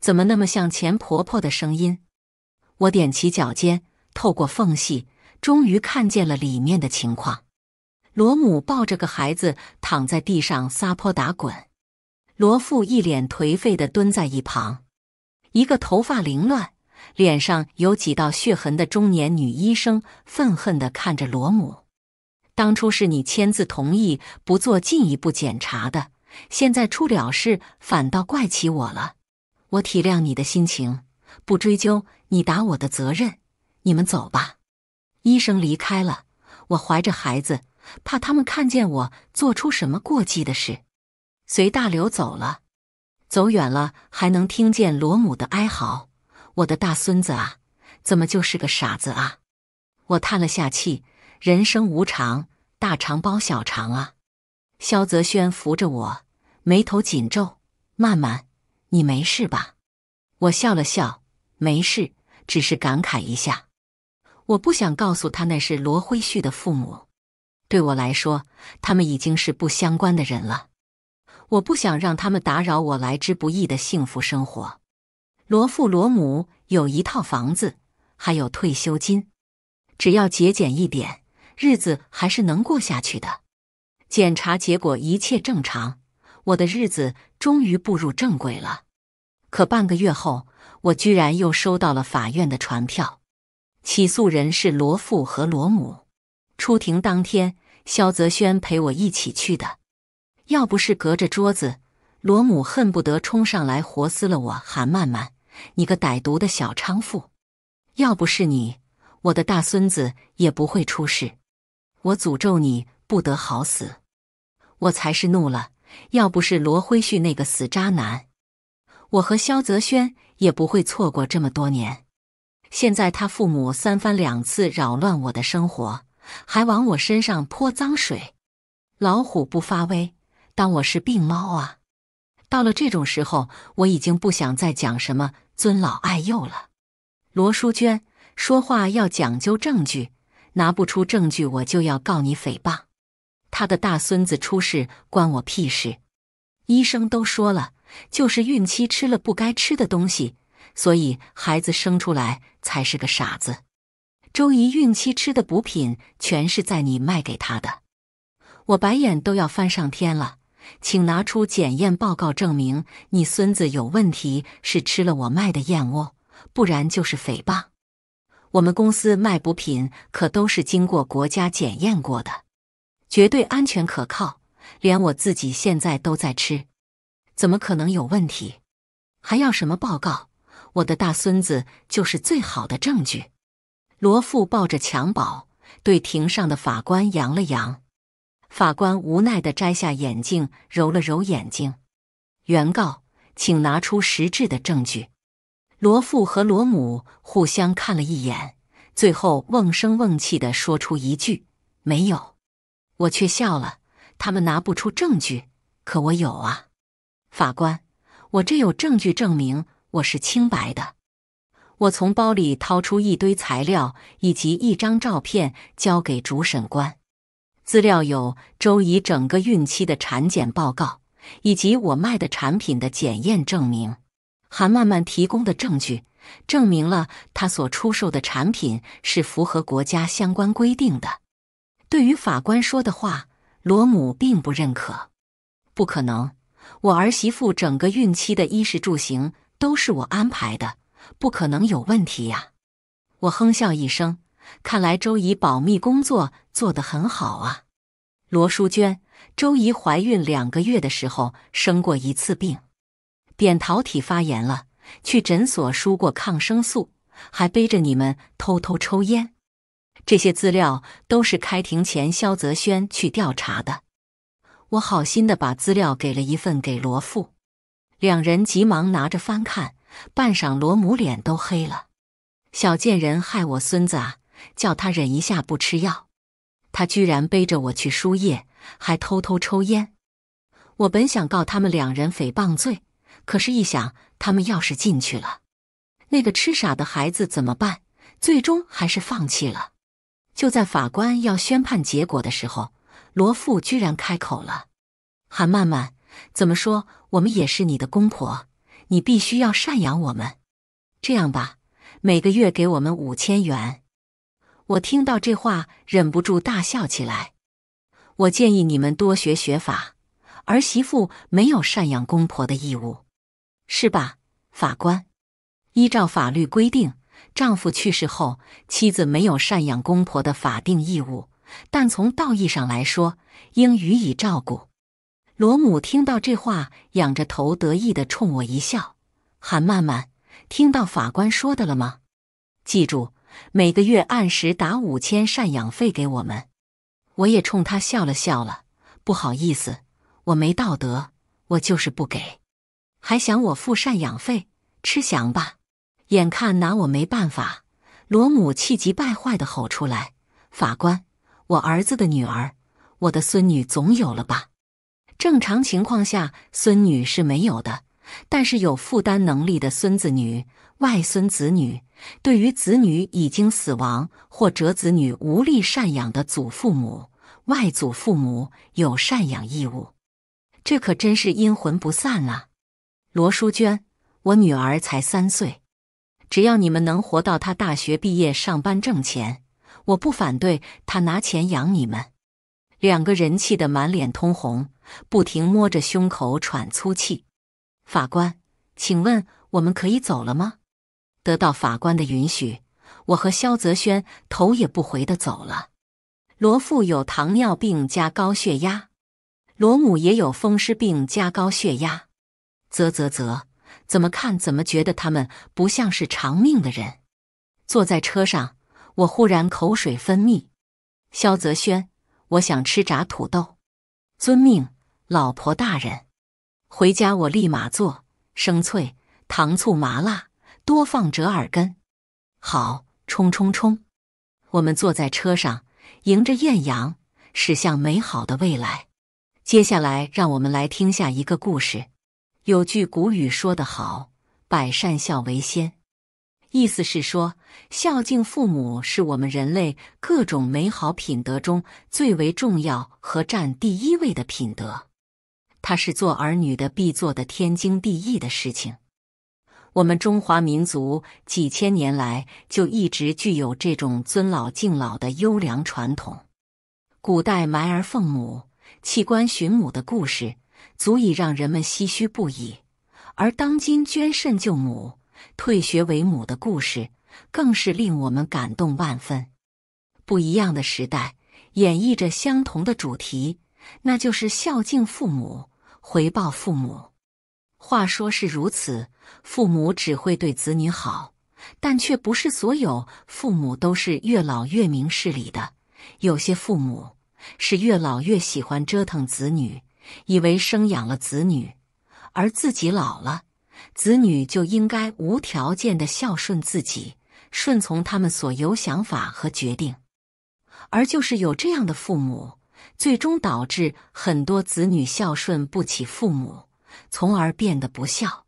怎么那么像钱婆婆的声音？我踮起脚尖，透过缝隙。终于看见了里面的情况，罗母抱着个孩子躺在地上撒泼打滚，罗父一脸颓废的蹲在一旁，一个头发凌乱、脸上有几道血痕的中年女医生愤恨地看着罗母：“当初是你签字同意不做进一步检查的，现在出了事反倒怪起我了。我体谅你的心情，不追究你打我的责任，你们走吧。”医生离开了，我怀着孩子，怕他们看见我做出什么过激的事。随大流走了，走远了还能听见罗母的哀嚎。我的大孙子啊，怎么就是个傻子啊？我叹了下气，人生无常，大肠包小肠啊。萧泽轩扶着我，眉头紧皱：“曼曼，你没事吧？”我笑了笑：“没事，只是感慨一下。”我不想告诉他那是罗辉旭的父母，对我来说，他们已经是不相关的人了。我不想让他们打扰我来之不易的幸福生活。罗父罗母有一套房子，还有退休金，只要节俭一点，日子还是能过下去的。检查结果一切正常，我的日子终于步入正轨了。可半个月后，我居然又收到了法院的传票。起诉人是罗父和罗母。出庭当天，肖泽轩陪我一起去的。要不是隔着桌子，罗母恨不得冲上来活撕了我。韩曼曼，你个歹毒的小娼妇！要不是你，我的大孙子也不会出事。我诅咒你不得好死！我才是怒了。要不是罗辉旭那个死渣男，我和肖泽轩也不会错过这么多年。现在他父母三番两次扰乱我的生活，还往我身上泼脏水。老虎不发威，当我是病猫啊！到了这种时候，我已经不想再讲什么尊老爱幼了。罗淑娟，说话要讲究证据，拿不出证据，我就要告你诽谤。他的大孙子出事，关我屁事！医生都说了，就是孕期吃了不该吃的东西，所以孩子生出来。才是个傻子，周姨孕期吃的补品全是在你卖给她的，我白眼都要翻上天了，请拿出检验报告证明你孙子有问题是吃了我卖的燕窝，不然就是诽谤。我们公司卖补品可都是经过国家检验过的，绝对安全可靠，连我自己现在都在吃，怎么可能有问题？还要什么报告？我的大孙子就是最好的证据。罗父抱着襁褓，对庭上的法官扬了扬。法官无奈地摘下眼镜，揉了揉眼睛。原告，请拿出实质的证据。罗父和罗母互相看了一眼，最后瓮声瓮气地说出一句：“没有。”我却笑了。他们拿不出证据，可我有啊！法官，我这有证据证明。我是清白的。我从包里掏出一堆材料以及一张照片，交给主审官。资料有周姨整个孕期的产检报告，以及我卖的产品的检验证明。韩曼曼提供的证据证明了她所出售的产品是符合国家相关规定的。对于法官说的话，罗母并不认可。不可能，我儿媳妇整个孕期的衣食住行。都是我安排的，不可能有问题呀！我哼笑一声，看来周姨保密工作做得很好啊。罗淑娟，周姨怀孕两个月的时候生过一次病，扁桃体发炎了，去诊所输过抗生素，还背着你们偷偷抽烟。这些资料都是开庭前肖泽轩去调查的。我好心的把资料给了一份给罗父。两人急忙拿着翻看，半晌，罗母脸都黑了。小贱人害我孙子啊！叫他忍一下不吃药，他居然背着我去输液，还偷偷抽烟。我本想告他们两人诽谤罪，可是一想，他们要是进去了，那个痴傻的孩子怎么办？最终还是放弃了。就在法官要宣判结果的时候，罗父居然开口了：“韩曼曼。”怎么说？我们也是你的公婆，你必须要赡养我们。这样吧，每个月给我们五千元。我听到这话，忍不住大笑起来。我建议你们多学学法。儿媳妇没有赡养公婆的义务，是吧，法官？依照法律规定，丈夫去世后，妻子没有赡养公婆的法定义务，但从道义上来说，应予以照顾。罗母听到这话，仰着头，得意地冲我一笑：“韩曼曼，听到法官说的了吗？记住，每个月按时打五千赡养费给我们。”我也冲他笑了笑了。不好意思，我没道德，我就是不给，还想我付赡养费？吃翔吧！眼看拿我没办法，罗母气急败坏地吼出来：“法官，我儿子的女儿，我的孙女总有了吧？”正常情况下，孙女是没有的。但是有负担能力的孙子女、外孙子女，对于子女已经死亡或者子女无力赡养的祖父母、外祖父母有赡养义务。这可真是阴魂不散啊！罗淑娟，我女儿才三岁，只要你们能活到她大学毕业、上班挣钱，我不反对她拿钱养你们。两个人气得满脸通红。不停摸着胸口喘粗气，法官，请问我们可以走了吗？得到法官的允许，我和肖泽轩头也不回的走了。罗父有糖尿病加高血压，罗母也有风湿病加高血压。啧啧啧，怎么看怎么觉得他们不像是长命的人。坐在车上，我忽然口水分泌。肖泽轩，我想吃炸土豆。遵命。老婆大人，回家我立马做生脆、糖醋、麻辣，多放折耳根。好，冲冲冲！我们坐在车上，迎着艳阳，驶向美好的未来。接下来，让我们来听下一个故事。有句古语说得好：“百善孝为先。”意思是说，孝敬父母是我们人类各种美好品德中最为重要和占第一位的品德。它是做儿女的必做的天经地义的事情。我们中华民族几千年来就一直具有这种尊老敬老的优良传统。古代埋儿奉母、弃官寻母的故事，足以让人们唏嘘不已；而当今捐肾救母、退学为母的故事，更是令我们感动万分。不一样的时代，演绎着相同的主题。那就是孝敬父母，回报父母。话说是如此，父母只会对子女好，但却不是所有父母都是越老越明事理的。有些父母是越老越喜欢折腾子女，以为生养了子女，而自己老了，子女就应该无条件的孝顺自己，顺从他们所有想法和决定。而就是有这样的父母。最终导致很多子女孝顺不起父母，从而变得不孝。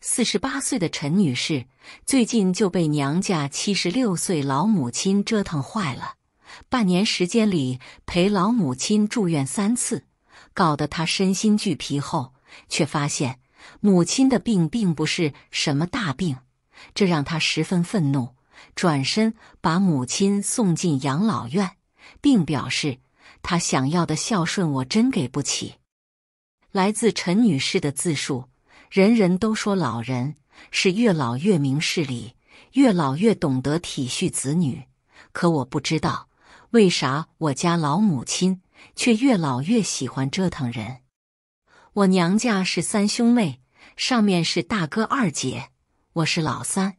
四十八岁的陈女士最近就被娘家七十六岁老母亲折腾坏了，半年时间里陪老母亲住院三次，搞得她身心俱疲。后却发现母亲的病并不是什么大病，这让她十分愤怒，转身把母亲送进养老院，并表示。他想要的孝顺，我真给不起。来自陈女士的自述：人人都说老人是越老越明事理，越老越懂得体恤子女，可我不知道为啥我家老母亲却越老越喜欢折腾人。我娘家是三兄妹，上面是大哥、二姐，我是老三。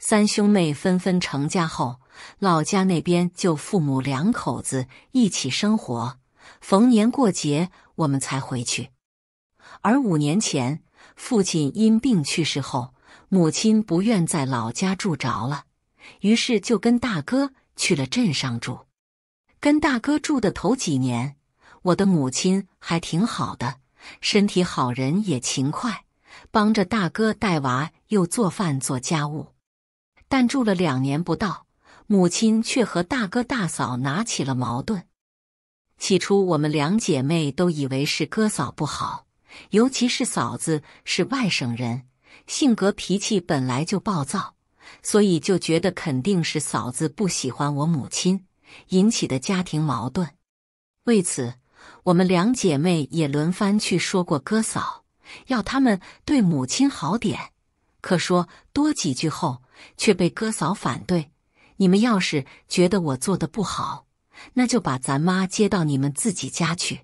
三兄妹纷纷成家后。老家那边就父母两口子一起生活，逢年过节我们才回去。而五年前父亲因病去世后，母亲不愿在老家住着了，于是就跟大哥去了镇上住。跟大哥住的头几年，我的母亲还挺好的，身体好人也勤快，帮着大哥带娃又做饭做家务。但住了两年不到。母亲却和大哥大嫂拿起了矛盾。起初，我们两姐妹都以为是哥嫂不好，尤其是嫂子是外省人，性格脾气本来就暴躁，所以就觉得肯定是嫂子不喜欢我母亲引起的家庭矛盾。为此，我们两姐妹也轮番去说过哥嫂，要他们对母亲好点。可说多几句后，却被哥嫂反对。你们要是觉得我做的不好，那就把咱妈接到你们自己家去。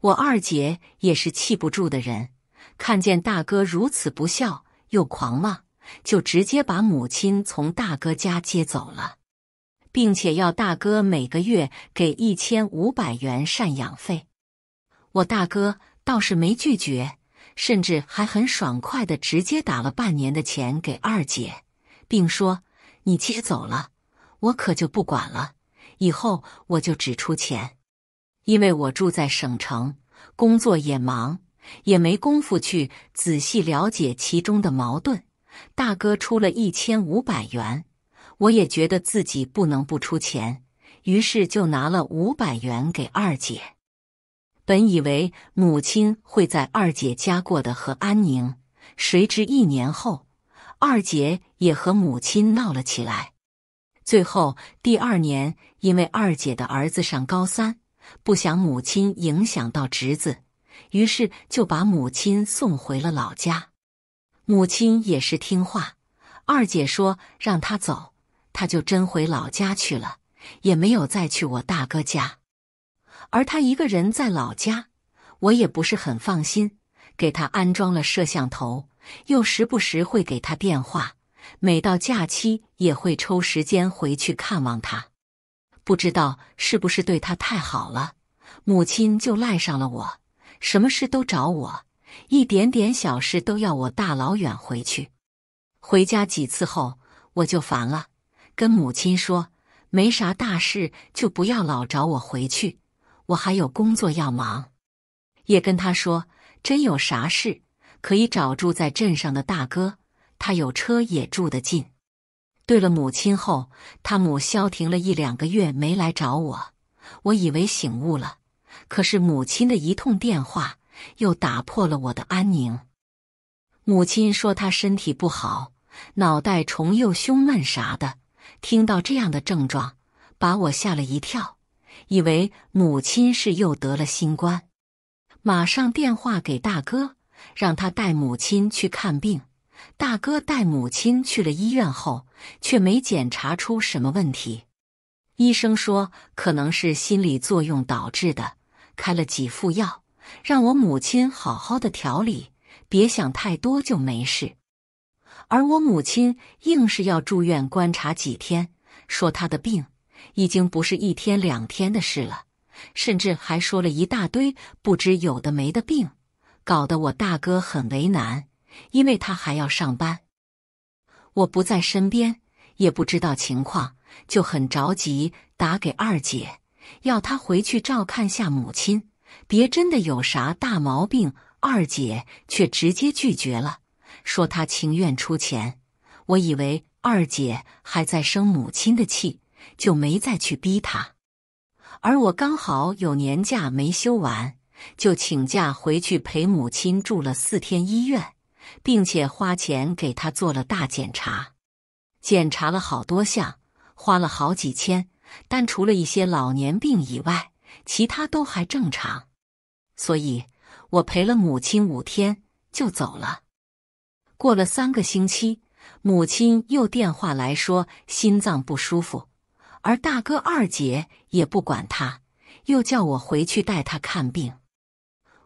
我二姐也是气不住的人，看见大哥如此不孝又狂妄，就直接把母亲从大哥家接走了，并且要大哥每个月给一千五百元赡养费。我大哥倒是没拒绝，甚至还很爽快的直接打了半年的钱给二姐，并说。你接走了，我可就不管了。以后我就只出钱，因为我住在省城，工作也忙，也没工夫去仔细了解其中的矛盾。大哥出了一千五百元，我也觉得自己不能不出钱，于是就拿了五百元给二姐。本以为母亲会在二姐家过得和安宁，谁知一年后。二姐也和母亲闹了起来，最后第二年，因为二姐的儿子上高三，不想母亲影响到侄子，于是就把母亲送回了老家。母亲也是听话，二姐说让她走，她就真回老家去了，也没有再去我大哥家。而她一个人在老家，我也不是很放心，给她安装了摄像头。又时不时会给他电话，每到假期也会抽时间回去看望他。不知道是不是对他太好了，母亲就赖上了我，什么事都找我，一点点小事都要我大老远回去。回家几次后，我就烦了，跟母亲说没啥大事就不要老找我回去，我还有工作要忙。也跟他说，真有啥事。可以找住在镇上的大哥，他有车也住得近。对了，母亲后，他母消停了一两个月没来找我，我以为醒悟了。可是母亲的一通电话又打破了我的安宁。母亲说她身体不好，脑袋重又胸闷啥的。听到这样的症状，把我吓了一跳，以为母亲是又得了新冠，马上电话给大哥。让他带母亲去看病。大哥带母亲去了医院后，却没检查出什么问题。医生说可能是心理作用导致的，开了几副药，让我母亲好好的调理，别想太多就没事。而我母亲硬是要住院观察几天，说她的病已经不是一天两天的事了，甚至还说了一大堆不知有的没的病。搞得我大哥很为难，因为他还要上班，我不在身边，也不知道情况，就很着急打给二姐，要她回去照看下母亲，别真的有啥大毛病。二姐却直接拒绝了，说她情愿出钱。我以为二姐还在生母亲的气，就没再去逼她，而我刚好有年假没休完。就请假回去陪母亲住了四天医院，并且花钱给她做了大检查，检查了好多项，花了好几千，但除了一些老年病以外，其他都还正常。所以，我陪了母亲五天就走了。过了三个星期，母亲又电话来说心脏不舒服，而大哥、二姐也不管她，又叫我回去带她看病。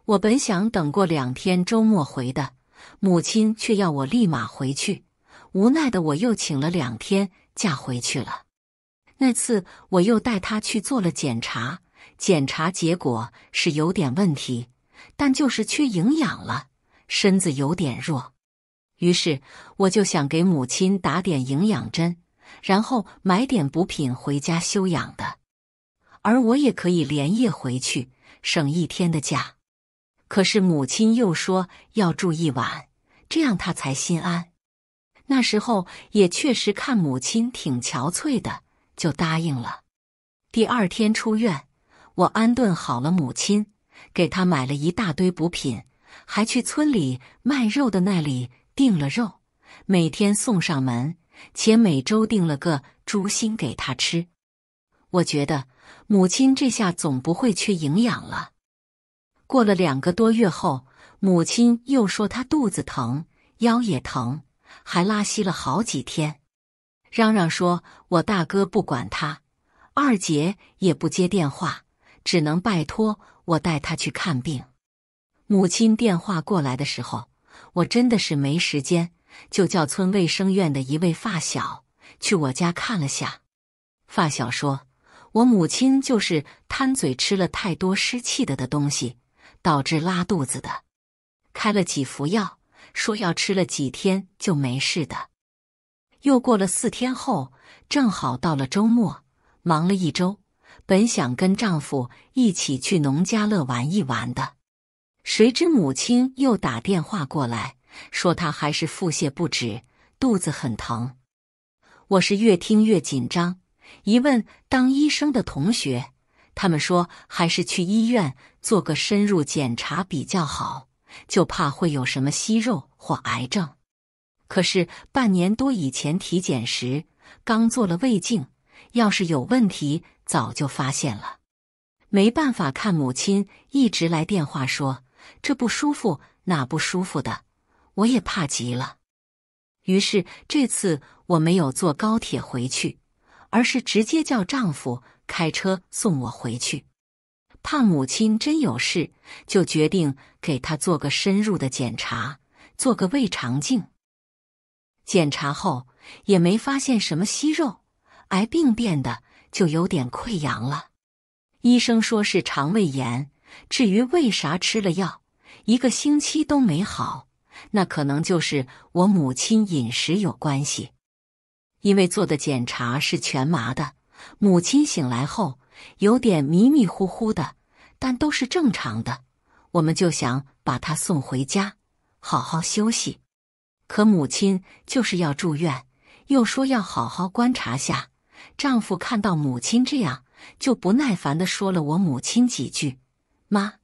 我本想等过两天周末回的，母亲却要我立马回去。无奈的我又请了两天假回去了。那次我又带她去做了检查，检查结果是有点问题，但就是缺营养了，身子有点弱。于是我就想给母亲打点营养针，然后买点补品回家休养的。而我也可以连夜回去，省一天的假。可是母亲又说要住一晚，这样她才心安。那时候也确实看母亲挺憔悴的，就答应了。第二天出院，我安顿好了母亲，给她买了一大堆补品，还去村里卖肉的那里订了肉，每天送上门，且每周订了个猪心给她吃。我觉得母亲这下总不会缺营养了。过了两个多月后，母亲又说她肚子疼，腰也疼，还拉稀了好几天。嚷嚷说：“我大哥不管他，二姐也不接电话，只能拜托我带他去看病。”母亲电话过来的时候，我真的是没时间，就叫村卫生院的一位发小去我家看了下。发小说：“我母亲就是贪嘴吃了太多湿气的的东西。”导致拉肚子的，开了几服药，说要吃了几天就没事的。又过了四天后，正好到了周末，忙了一周，本想跟丈夫一起去农家乐玩一玩的，谁知母亲又打电话过来，说她还是腹泻不止，肚子很疼。我是越听越紧张，一问当医生的同学，他们说还是去医院。做个深入检查比较好，就怕会有什么息肉或癌症。可是半年多以前体检时刚做了胃镜，要是有问题早就发现了。没办法，看母亲一直来电话说这不舒服那不舒服的，我也怕极了。于是这次我没有坐高铁回去，而是直接叫丈夫开车送我回去。怕母亲真有事，就决定给她做个深入的检查，做个胃肠镜。检查后也没发现什么息肉、癌病变的，就有点溃疡了。医生说是肠胃炎。至于为啥吃了药一个星期都没好，那可能就是我母亲饮食有关系。因为做的检查是全麻的，母亲醒来后。有点迷迷糊糊的，但都是正常的。我们就想把她送回家，好好休息。可母亲就是要住院，又说要好好观察下。丈夫看到母亲这样，就不耐烦的说了我母亲几句：“妈，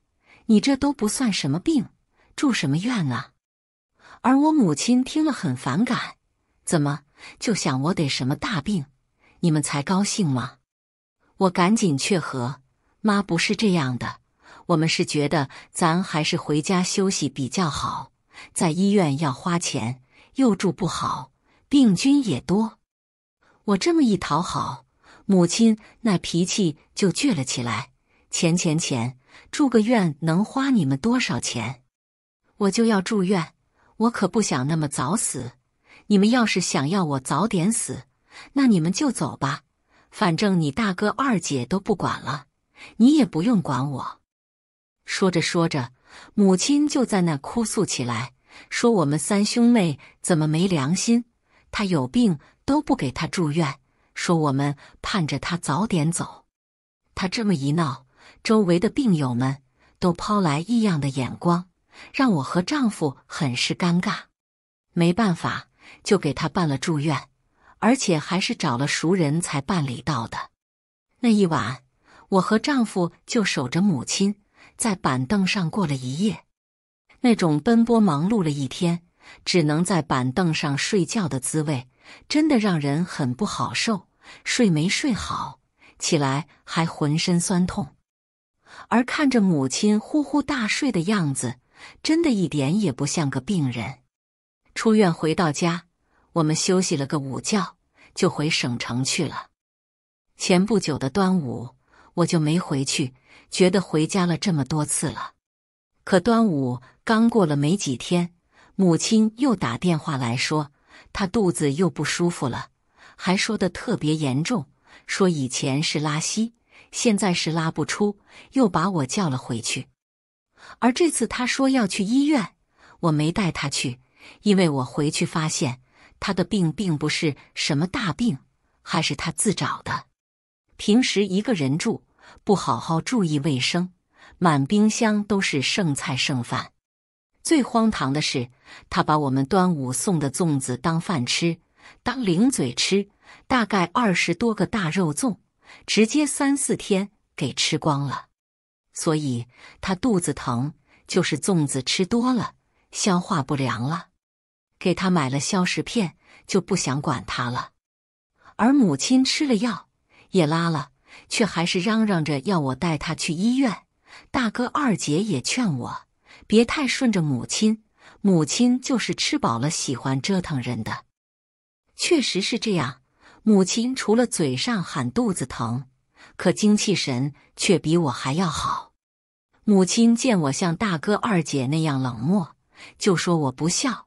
你这都不算什么病，住什么院啊？”而我母亲听了很反感：“怎么就想我得什么大病，你们才高兴吗？”我赶紧劝和妈，不是这样的，我们是觉得咱还是回家休息比较好，在医院要花钱，又住不好，病菌也多。我这么一讨好，母亲那脾气就倔了起来。钱钱钱，住个院能花你们多少钱？我就要住院，我可不想那么早死。你们要是想要我早点死，那你们就走吧。反正你大哥、二姐都不管了，你也不用管我。说着说着，母亲就在那哭诉起来，说我们三兄妹怎么没良心？他有病都不给他住院，说我们盼着他早点走。他这么一闹，周围的病友们都抛来异样的眼光，让我和丈夫很是尴尬。没办法，就给他办了住院。而且还是找了熟人才办理到的。那一晚，我和丈夫就守着母亲在板凳上过了一夜。那种奔波忙碌了一天，只能在板凳上睡觉的滋味，真的让人很不好受。睡没睡好，起来还浑身酸痛。而看着母亲呼呼大睡的样子，真的一点也不像个病人。出院回到家。我们休息了个午觉，就回省城去了。前不久的端午，我就没回去，觉得回家了这么多次了。可端午刚过了没几天，母亲又打电话来说她肚子又不舒服了，还说的特别严重，说以前是拉稀，现在是拉不出，又把我叫了回去。而这次她说要去医院，我没带她去，因为我回去发现。他的病并不是什么大病，还是他自找的。平时一个人住，不好好注意卫生，满冰箱都是剩菜剩饭。最荒唐的是，他把我们端午送的粽子当饭吃，当零嘴吃，大概二十多个大肉粽，直接三四天给吃光了。所以他肚子疼，就是粽子吃多了，消化不良了。给他买了消食片，就不想管他了。而母亲吃了药也拉了，却还是嚷嚷着要我带他去医院。大哥、二姐也劝我别太顺着母亲，母亲就是吃饱了喜欢折腾人的。确实是这样，母亲除了嘴上喊肚子疼，可精气神却比我还要好。母亲见我像大哥、二姐那样冷漠，就说我不孝。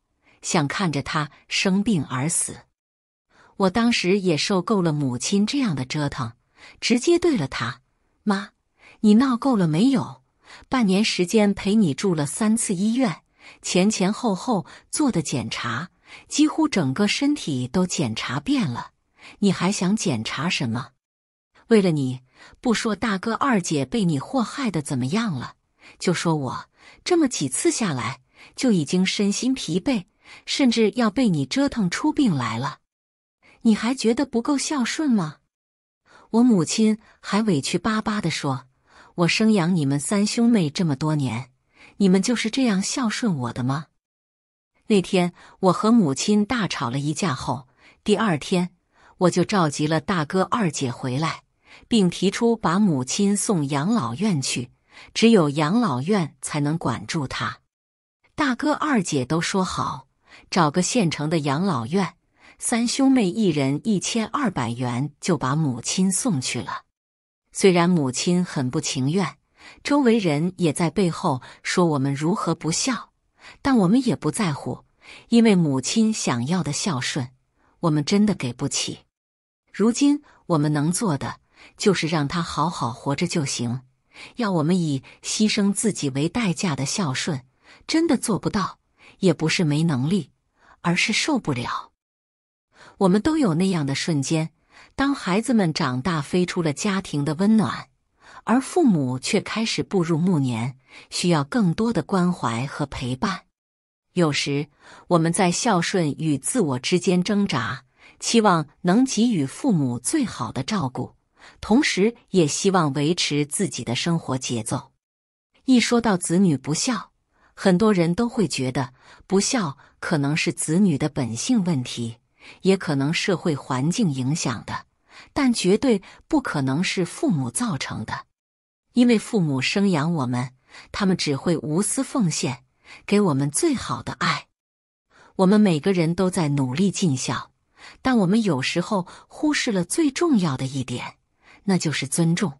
想看着他生病而死，我当时也受够了母亲这样的折腾，直接对了他：“妈，你闹够了没有？半年时间陪你住了三次医院，前前后后做的检查，几乎整个身体都检查遍了，你还想检查什么？为了你不说大哥二姐被你祸害的怎么样了，就说我这么几次下来，就已经身心疲惫。”甚至要被你折腾出病来了，你还觉得不够孝顺吗？我母亲还委屈巴巴地说：“我生养你们三兄妹这么多年，你们就是这样孝顺我的吗？”那天我和母亲大吵了一架后，第二天我就召集了大哥、二姐回来，并提出把母亲送养老院去，只有养老院才能管住她。大哥、二姐都说好。找个县城的养老院，三兄妹一人一千二百元就把母亲送去了。虽然母亲很不情愿，周围人也在背后说我们如何不孝，但我们也不在乎，因为母亲想要的孝顺，我们真的给不起。如今我们能做的就是让他好好活着就行。要我们以牺牲自己为代价的孝顺，真的做不到，也不是没能力。而是受不了。我们都有那样的瞬间，当孩子们长大飞出了家庭的温暖，而父母却开始步入暮年，需要更多的关怀和陪伴。有时我们在孝顺与自我之间挣扎，期望能给予父母最好的照顾，同时也希望维持自己的生活节奏。一说到子女不孝，很多人都会觉得不孝。可能是子女的本性问题，也可能社会环境影响的，但绝对不可能是父母造成的。因为父母生养我们，他们只会无私奉献，给我们最好的爱。我们每个人都在努力尽孝，但我们有时候忽视了最重要的一点，那就是尊重。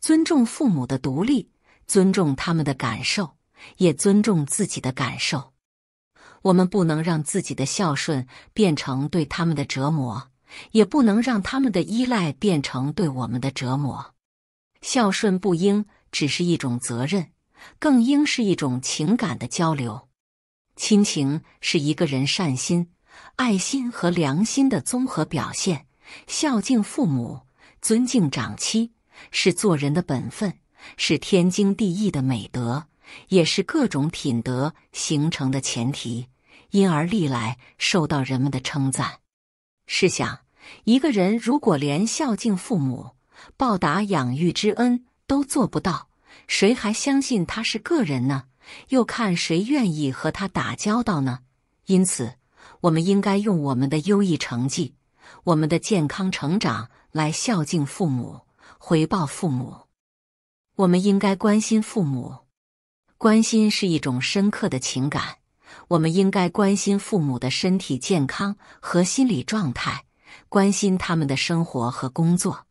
尊重父母的独立，尊重他们的感受，也尊重自己的感受。我们不能让自己的孝顺变成对他们的折磨，也不能让他们的依赖变成对我们的折磨。孝顺不应只是一种责任，更应是一种情感的交流。亲情是一个人善心、爱心和良心的综合表现。孝敬父母、尊敬长妻是做人的本分，是天经地义的美德，也是各种品德形成的前提。因而历来受到人们的称赞。试想，一个人如果连孝敬父母、报答养育之恩都做不到，谁还相信他是个人呢？又看谁愿意和他打交道呢？因此，我们应该用我们的优异成绩、我们的健康成长来孝敬父母、回报父母。我们应该关心父母，关心是一种深刻的情感。我们应该关心父母的身体健康和心理状态，关心他们的生活和工作。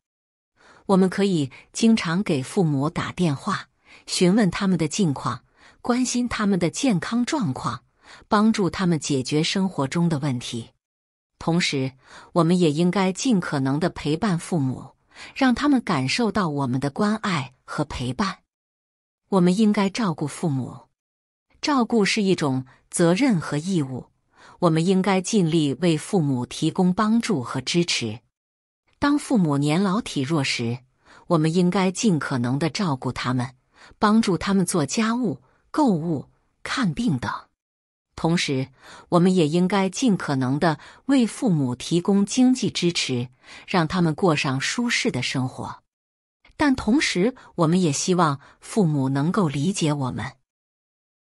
我们可以经常给父母打电话，询问他们的近况，关心他们的健康状况，帮助他们解决生活中的问题。同时，我们也应该尽可能的陪伴父母，让他们感受到我们的关爱和陪伴。我们应该照顾父母，照顾是一种。责任和义务，我们应该尽力为父母提供帮助和支持。当父母年老体弱时，我们应该尽可能的照顾他们，帮助他们做家务、购物、看病等。同时，我们也应该尽可能的为父母提供经济支持，让他们过上舒适的生活。但同时，我们也希望父母能够理解我们。